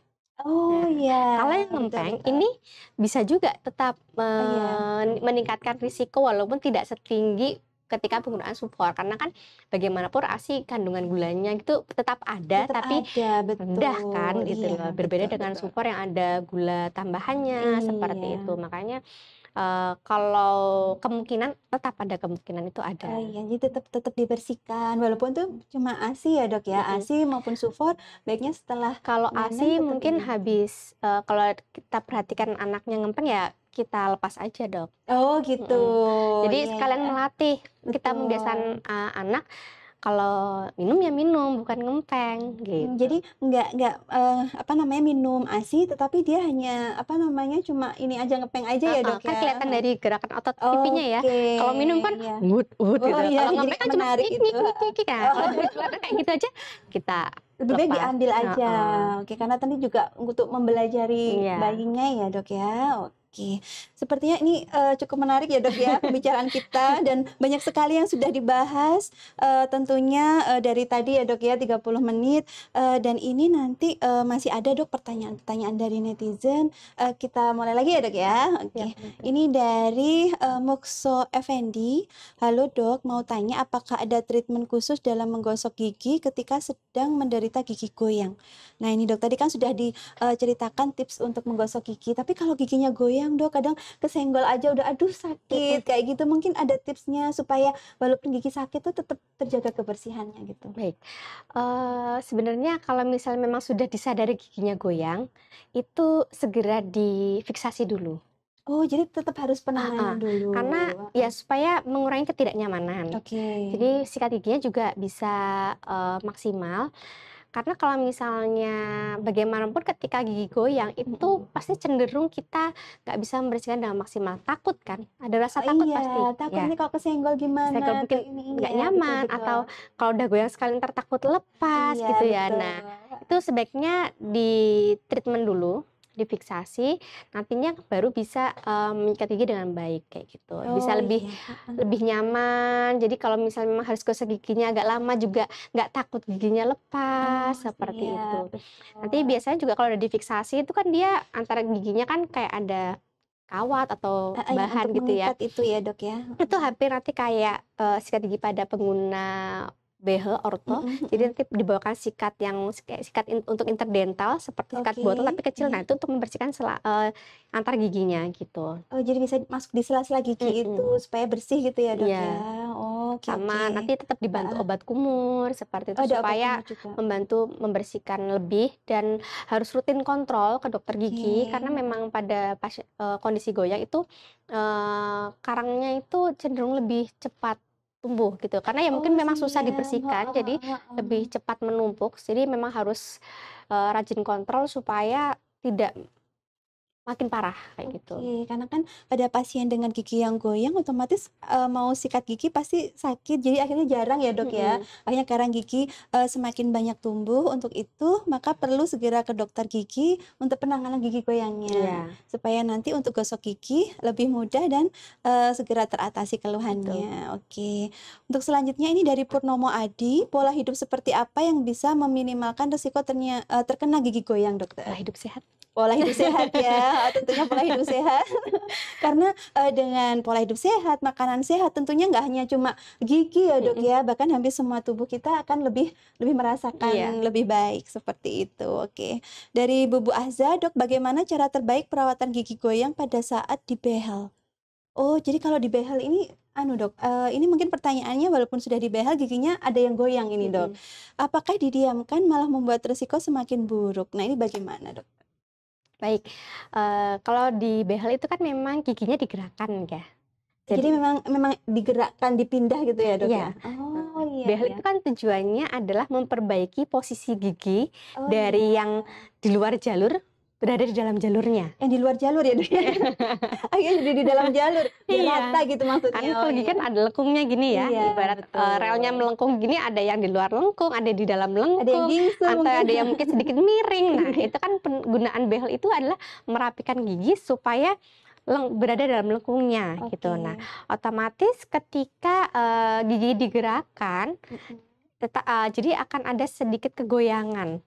Oh iya. iya. Kalau yang ngempeng betul, ini bisa juga tetap men oh, iya. meningkatkan risiko walaupun tidak setinggi ketika penggunaan support karena kan bagaimanapun asi kandungan gulanya itu tetap ada tetap tapi ada, betul. rendah kan gitu iya, Berbeda betul, dengan betul. support yang ada gula tambahannya iya. seperti itu. Makanya Eh, kalau kemungkinan tetap ada kemungkinan itu ada. Oh, iya, jadi tetap tetap dibersihkan walaupun tuh cuma ASI ya dok ya, mm -hmm. ASI maupun sufor baiknya setelah kalau ASI mungkin ini. habis uh, kalau kita perhatikan anaknya ngempen ya kita lepas aja dok. Oh gitu. Mm -hmm. Jadi yeah. Iya. sekalian melatih Betul. kita membiasakan uh, anak kalau minum ya minum bukan ngempeng hmm, gitu jadi nggak nggak uh, apa namanya minum asi tetapi dia hanya apa namanya cuma ini aja ngempeng aja uh ya dok kan ya? kelihatan dari gerakan otot oh, pipinya ya okay. kalau minum kan yeah. wut gitu oh, iya, kalau ngempeng kan cuma kik kik kik kik kan kayak gitu aja kita lebih baik diambil aja uh -uh. oke karena tadi juga untuk mempelajari yeah. bayinya ya dok ya oke Oke, sepertinya ini uh, cukup menarik ya dok ya pembicaraan kita dan banyak sekali yang sudah dibahas uh, tentunya uh, dari tadi ya dok ya 30 menit uh, dan ini nanti uh, masih ada dok pertanyaan-pertanyaan dari netizen uh, kita mulai lagi ya dok ya. Oke, ini dari uh, Mokso Effendi. Halo dok, mau tanya apakah ada treatment khusus dalam menggosok gigi ketika sedang menderita gigi goyang? Nah ini dok tadi kan sudah diceritakan tips untuk menggosok gigi, tapi kalau giginya goyang Goyang dok kadang kesenggol aja udah aduh sakit kayak gitu mungkin ada tipsnya supaya walaupun gigi sakit tuh tetap terjaga kebersihannya gitu baik uh, sebenarnya kalau misalnya memang sudah disadari giginya goyang itu segera difiksasi dulu Oh, jadi tetap harus penahan dulu. Karena ya supaya mengurangi ketidaknyamanan. Oke. Okay. Jadi sikat giginya juga bisa uh, maksimal. Karena kalau misalnya bagaimanapun ketika gigi goyang itu hmm. pasti cenderung kita nggak bisa membersihkan dengan maksimal. Takut kan? Ada rasa oh takut oh, iya, pasti. Takut ya. nih kalau kesenggol gimana? Senggol mungkin nggak iya, nyaman betul, betul. atau kalau udah goyang sekali ntar takut lepas iya, gitu ya. Nah, betul. Nah itu sebaiknya di treatment dulu difiksasi nantinya baru bisa um, mengikat gigi dengan baik kayak gitu oh, bisa lebih iya. lebih nyaman jadi kalau misalnya memang harus gosok giginya agak lama juga nggak takut giginya lepas oh, seperti iya, itu nanti biasanya juga kalau udah difiksasi itu kan dia antara giginya kan kayak ada kawat atau uh, bahan gitu ya. Itu ya dok ya. Itu hampir nanti kayak uh, sikat gigi pada pengguna BH orto. Mm -hmm. Jadi nanti dibawakan sikat yang sikat in, untuk interdental seperti sikat okay. botol tapi kecil. Mm -hmm. Nah, itu untuk membersihkan sela, uh, antar giginya gitu. Oh, jadi bisa masuk di sela-sela gigi mm -hmm. itu supaya bersih gitu ya, Dok yeah. ya. Oh, okay, sama okay. nanti tetap dibantu uh. obat kumur seperti itu oh, supaya membantu membersihkan lebih dan harus rutin kontrol ke dokter gigi okay. karena memang pada pas, uh, eh, kondisi goyang itu uh, karangnya itu cenderung lebih cepat tumbuh gitu karena ya mungkin oh, memang susah iya. dibersihkan oh, jadi lebih cepat menumpuk jadi memang harus uh, rajin kontrol supaya tidak makin parah kayak okay. gitu. Karena kan pada pasien dengan gigi yang goyang otomatis uh, mau sikat gigi pasti sakit. Jadi akhirnya jarang ya dok mm -hmm. ya. Akhirnya karang gigi uh, semakin banyak tumbuh. Untuk itu maka perlu segera ke dokter gigi untuk penanganan gigi goyangnya yeah. supaya nanti untuk gosok gigi lebih mudah dan uh, segera teratasi keluhannya. Oke. Okay. Untuk selanjutnya ini dari Purnomo Adi, pola hidup seperti apa yang bisa meminimalkan risiko terkena gigi goyang dokter? Pola hidup sehat pola hidup sehat ya oh, tentunya pola hidup sehat karena uh, dengan pola hidup sehat makanan sehat tentunya nggak hanya cuma gigi ya dok ya bahkan hampir semua tubuh kita akan lebih lebih merasakan iya. lebih baik seperti itu oke dari Bubu Azza dok bagaimana cara terbaik perawatan gigi goyang pada saat di behel oh jadi kalau di behel ini anu dok uh, ini mungkin pertanyaannya walaupun sudah di behel giginya ada yang goyang ini dok apakah didiamkan malah membuat resiko semakin buruk nah ini bagaimana dok Baik, uh, kalau di behel itu kan memang giginya digerakkan ya. Jadi, Jadi memang memang digerakkan, dipindah gitu ya dok iya. ya. Oh iya. Behel iya. itu kan tujuannya adalah memperbaiki posisi gigi oh, dari iya. yang di luar jalur berada di dalam jalurnya. Yang eh, di luar jalur ya, Ayo jadi di dalam jalur, di iya. rata gitu maksudnya. Karena kalau oh, iya. kan ada lengkungnya gini ya, iya, ibarat uh, relnya melengkung gini ada yang di luar lengkung, ada di dalam lengkung, ada yang gingsu, atau mungkin. Gitu. ada yang mungkin sedikit miring. Nah itu kan penggunaan behel itu adalah merapikan gigi supaya berada dalam lengkungnya okay. gitu. Nah, otomatis ketika uh, gigi digerakkan, tetap, uh, jadi akan ada sedikit kegoyangan.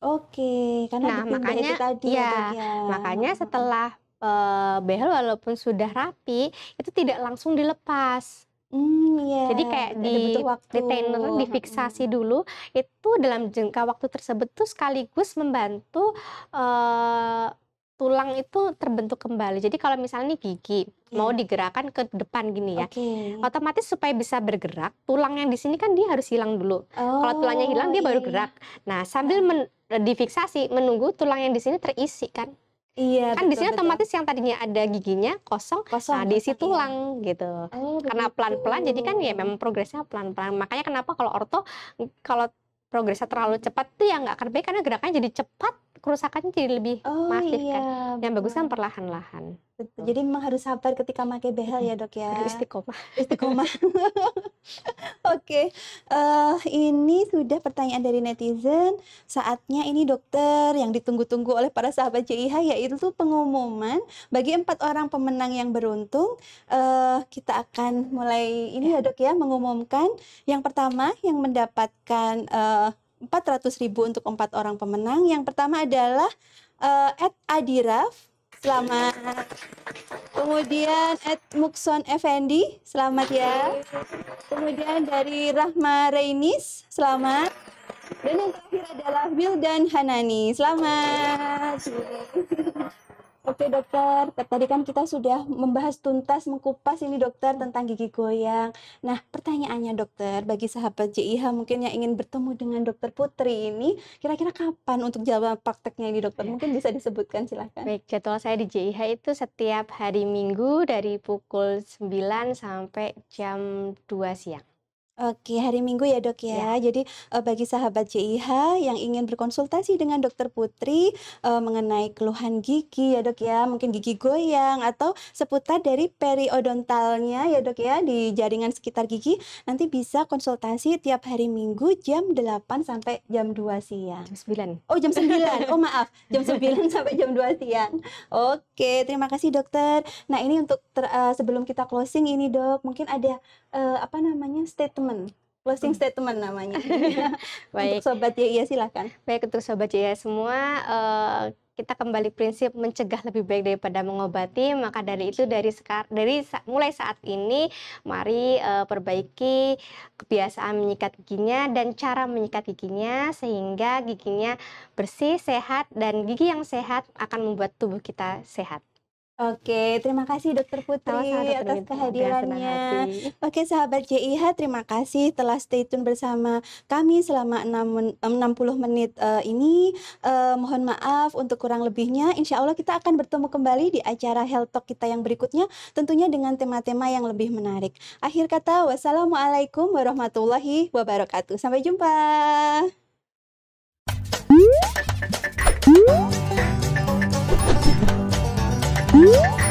Oke, karena nah, makanya tadi ya, ya, makanya setelah uh, behel walaupun sudah rapi, itu tidak langsung dilepas. Hmm, yeah. Jadi kayak di retainer, difiksasi mm. dulu, itu dalam jangka waktu tersebut tuh sekaligus membantu uh, tulang itu terbentuk kembali. Jadi kalau misalnya nih gigi yeah. mau iya. digerakkan ke depan gini ya, okay. otomatis supaya bisa bergerak, tulang yang di sini kan dia harus hilang dulu. Oh, kalau tulangnya hilang dia baru oh, iya. gerak. Nah sambil men difiksasi menunggu tulang yang di sini terisi kan Iya, kan di sini otomatis yang tadinya ada giginya kosong, kosong nah diisi iya. tulang iya. gitu. Oh, Karena pelan-pelan jadi kan ya memang progresnya pelan-pelan. Makanya kenapa kalau orto kalau progresnya terlalu cepat tuh ya nggak akan baik karena gerakannya jadi cepat kerusakannya jadi lebih oh, masif kan? iya, kan. Yang bagus kan perlahan-lahan. Betul. Jadi memang harus sabar ketika pakai behel ya dok ya. Istiqomah. Istiqomah. Oke, okay. uh, eh, ini sudah pertanyaan dari netizen. Saatnya ini dokter yang ditunggu-tunggu oleh para sahabat JIH yaitu pengumuman bagi empat orang pemenang yang beruntung. Uh, kita akan mulai ini ya. ya dok ya mengumumkan. Yang pertama yang mendapatkan uh, eh, 400 ribu untuk empat orang pemenang. Yang pertama adalah uh, Ed Adiraf selamat. Kemudian at Mukson Effendi, selamat ya. Kemudian dari Rahma Reinis, selamat. Dan yang terakhir adalah Wildan Hanani, selamat. Oke dokter, tadi kan kita sudah membahas tuntas mengkupas ini dokter tentang gigi goyang. Nah pertanyaannya dokter, bagi sahabat JIH mungkin yang ingin bertemu dengan dokter Putri ini, kira-kira kapan untuk jadwal prakteknya ini dokter? Iya. Mungkin bisa disebutkan silahkan. Baik, jadwal saya di JIH itu setiap hari Minggu dari pukul 9 sampai jam 2 siang. Oke, hari Minggu ya dok ya. ya. Jadi uh, bagi sahabat JIH yang ingin berkonsultasi dengan dokter Putri uh, mengenai keluhan gigi ya dok ya, mungkin gigi goyang atau seputar dari periodontalnya ya dok ya di jaringan sekitar gigi, nanti bisa konsultasi tiap hari Minggu jam 8 sampai jam 2 siang. Jam 9. Oh, jam 9. Oh, maaf. Jam 9 sampai jam 2 siang. Oke, terima kasih dokter. Nah, ini untuk ter, uh, sebelum kita closing ini dok, mungkin ada uh, apa namanya statement statement closing hmm. statement namanya. Baik. Untuk sobat YIA silahkan Baik untuk sobat YIA semua uh, kita kembali prinsip mencegah lebih baik daripada mengobati. Maka dari itu dari sekar dari sa mulai saat ini mari uh, perbaiki kebiasaan menyikat giginya dan cara menyikat giginya sehingga giginya bersih, sehat dan gigi yang sehat akan membuat tubuh kita sehat. Oke, terima kasih Dokter Putri Sama-sama, atas kehadirannya. Oke, sahabat JIH, terima kasih telah stay tune bersama kami selama 60 menit uh, ini. Uh, mohon maaf untuk kurang lebihnya. Insya Allah kita akan bertemu kembali di acara Health Talk kita yang berikutnya, tentunya dengan tema-tema yang lebih menarik. Akhir kata, wassalamualaikum warahmatullahi wabarakatuh. Sampai jumpa. うん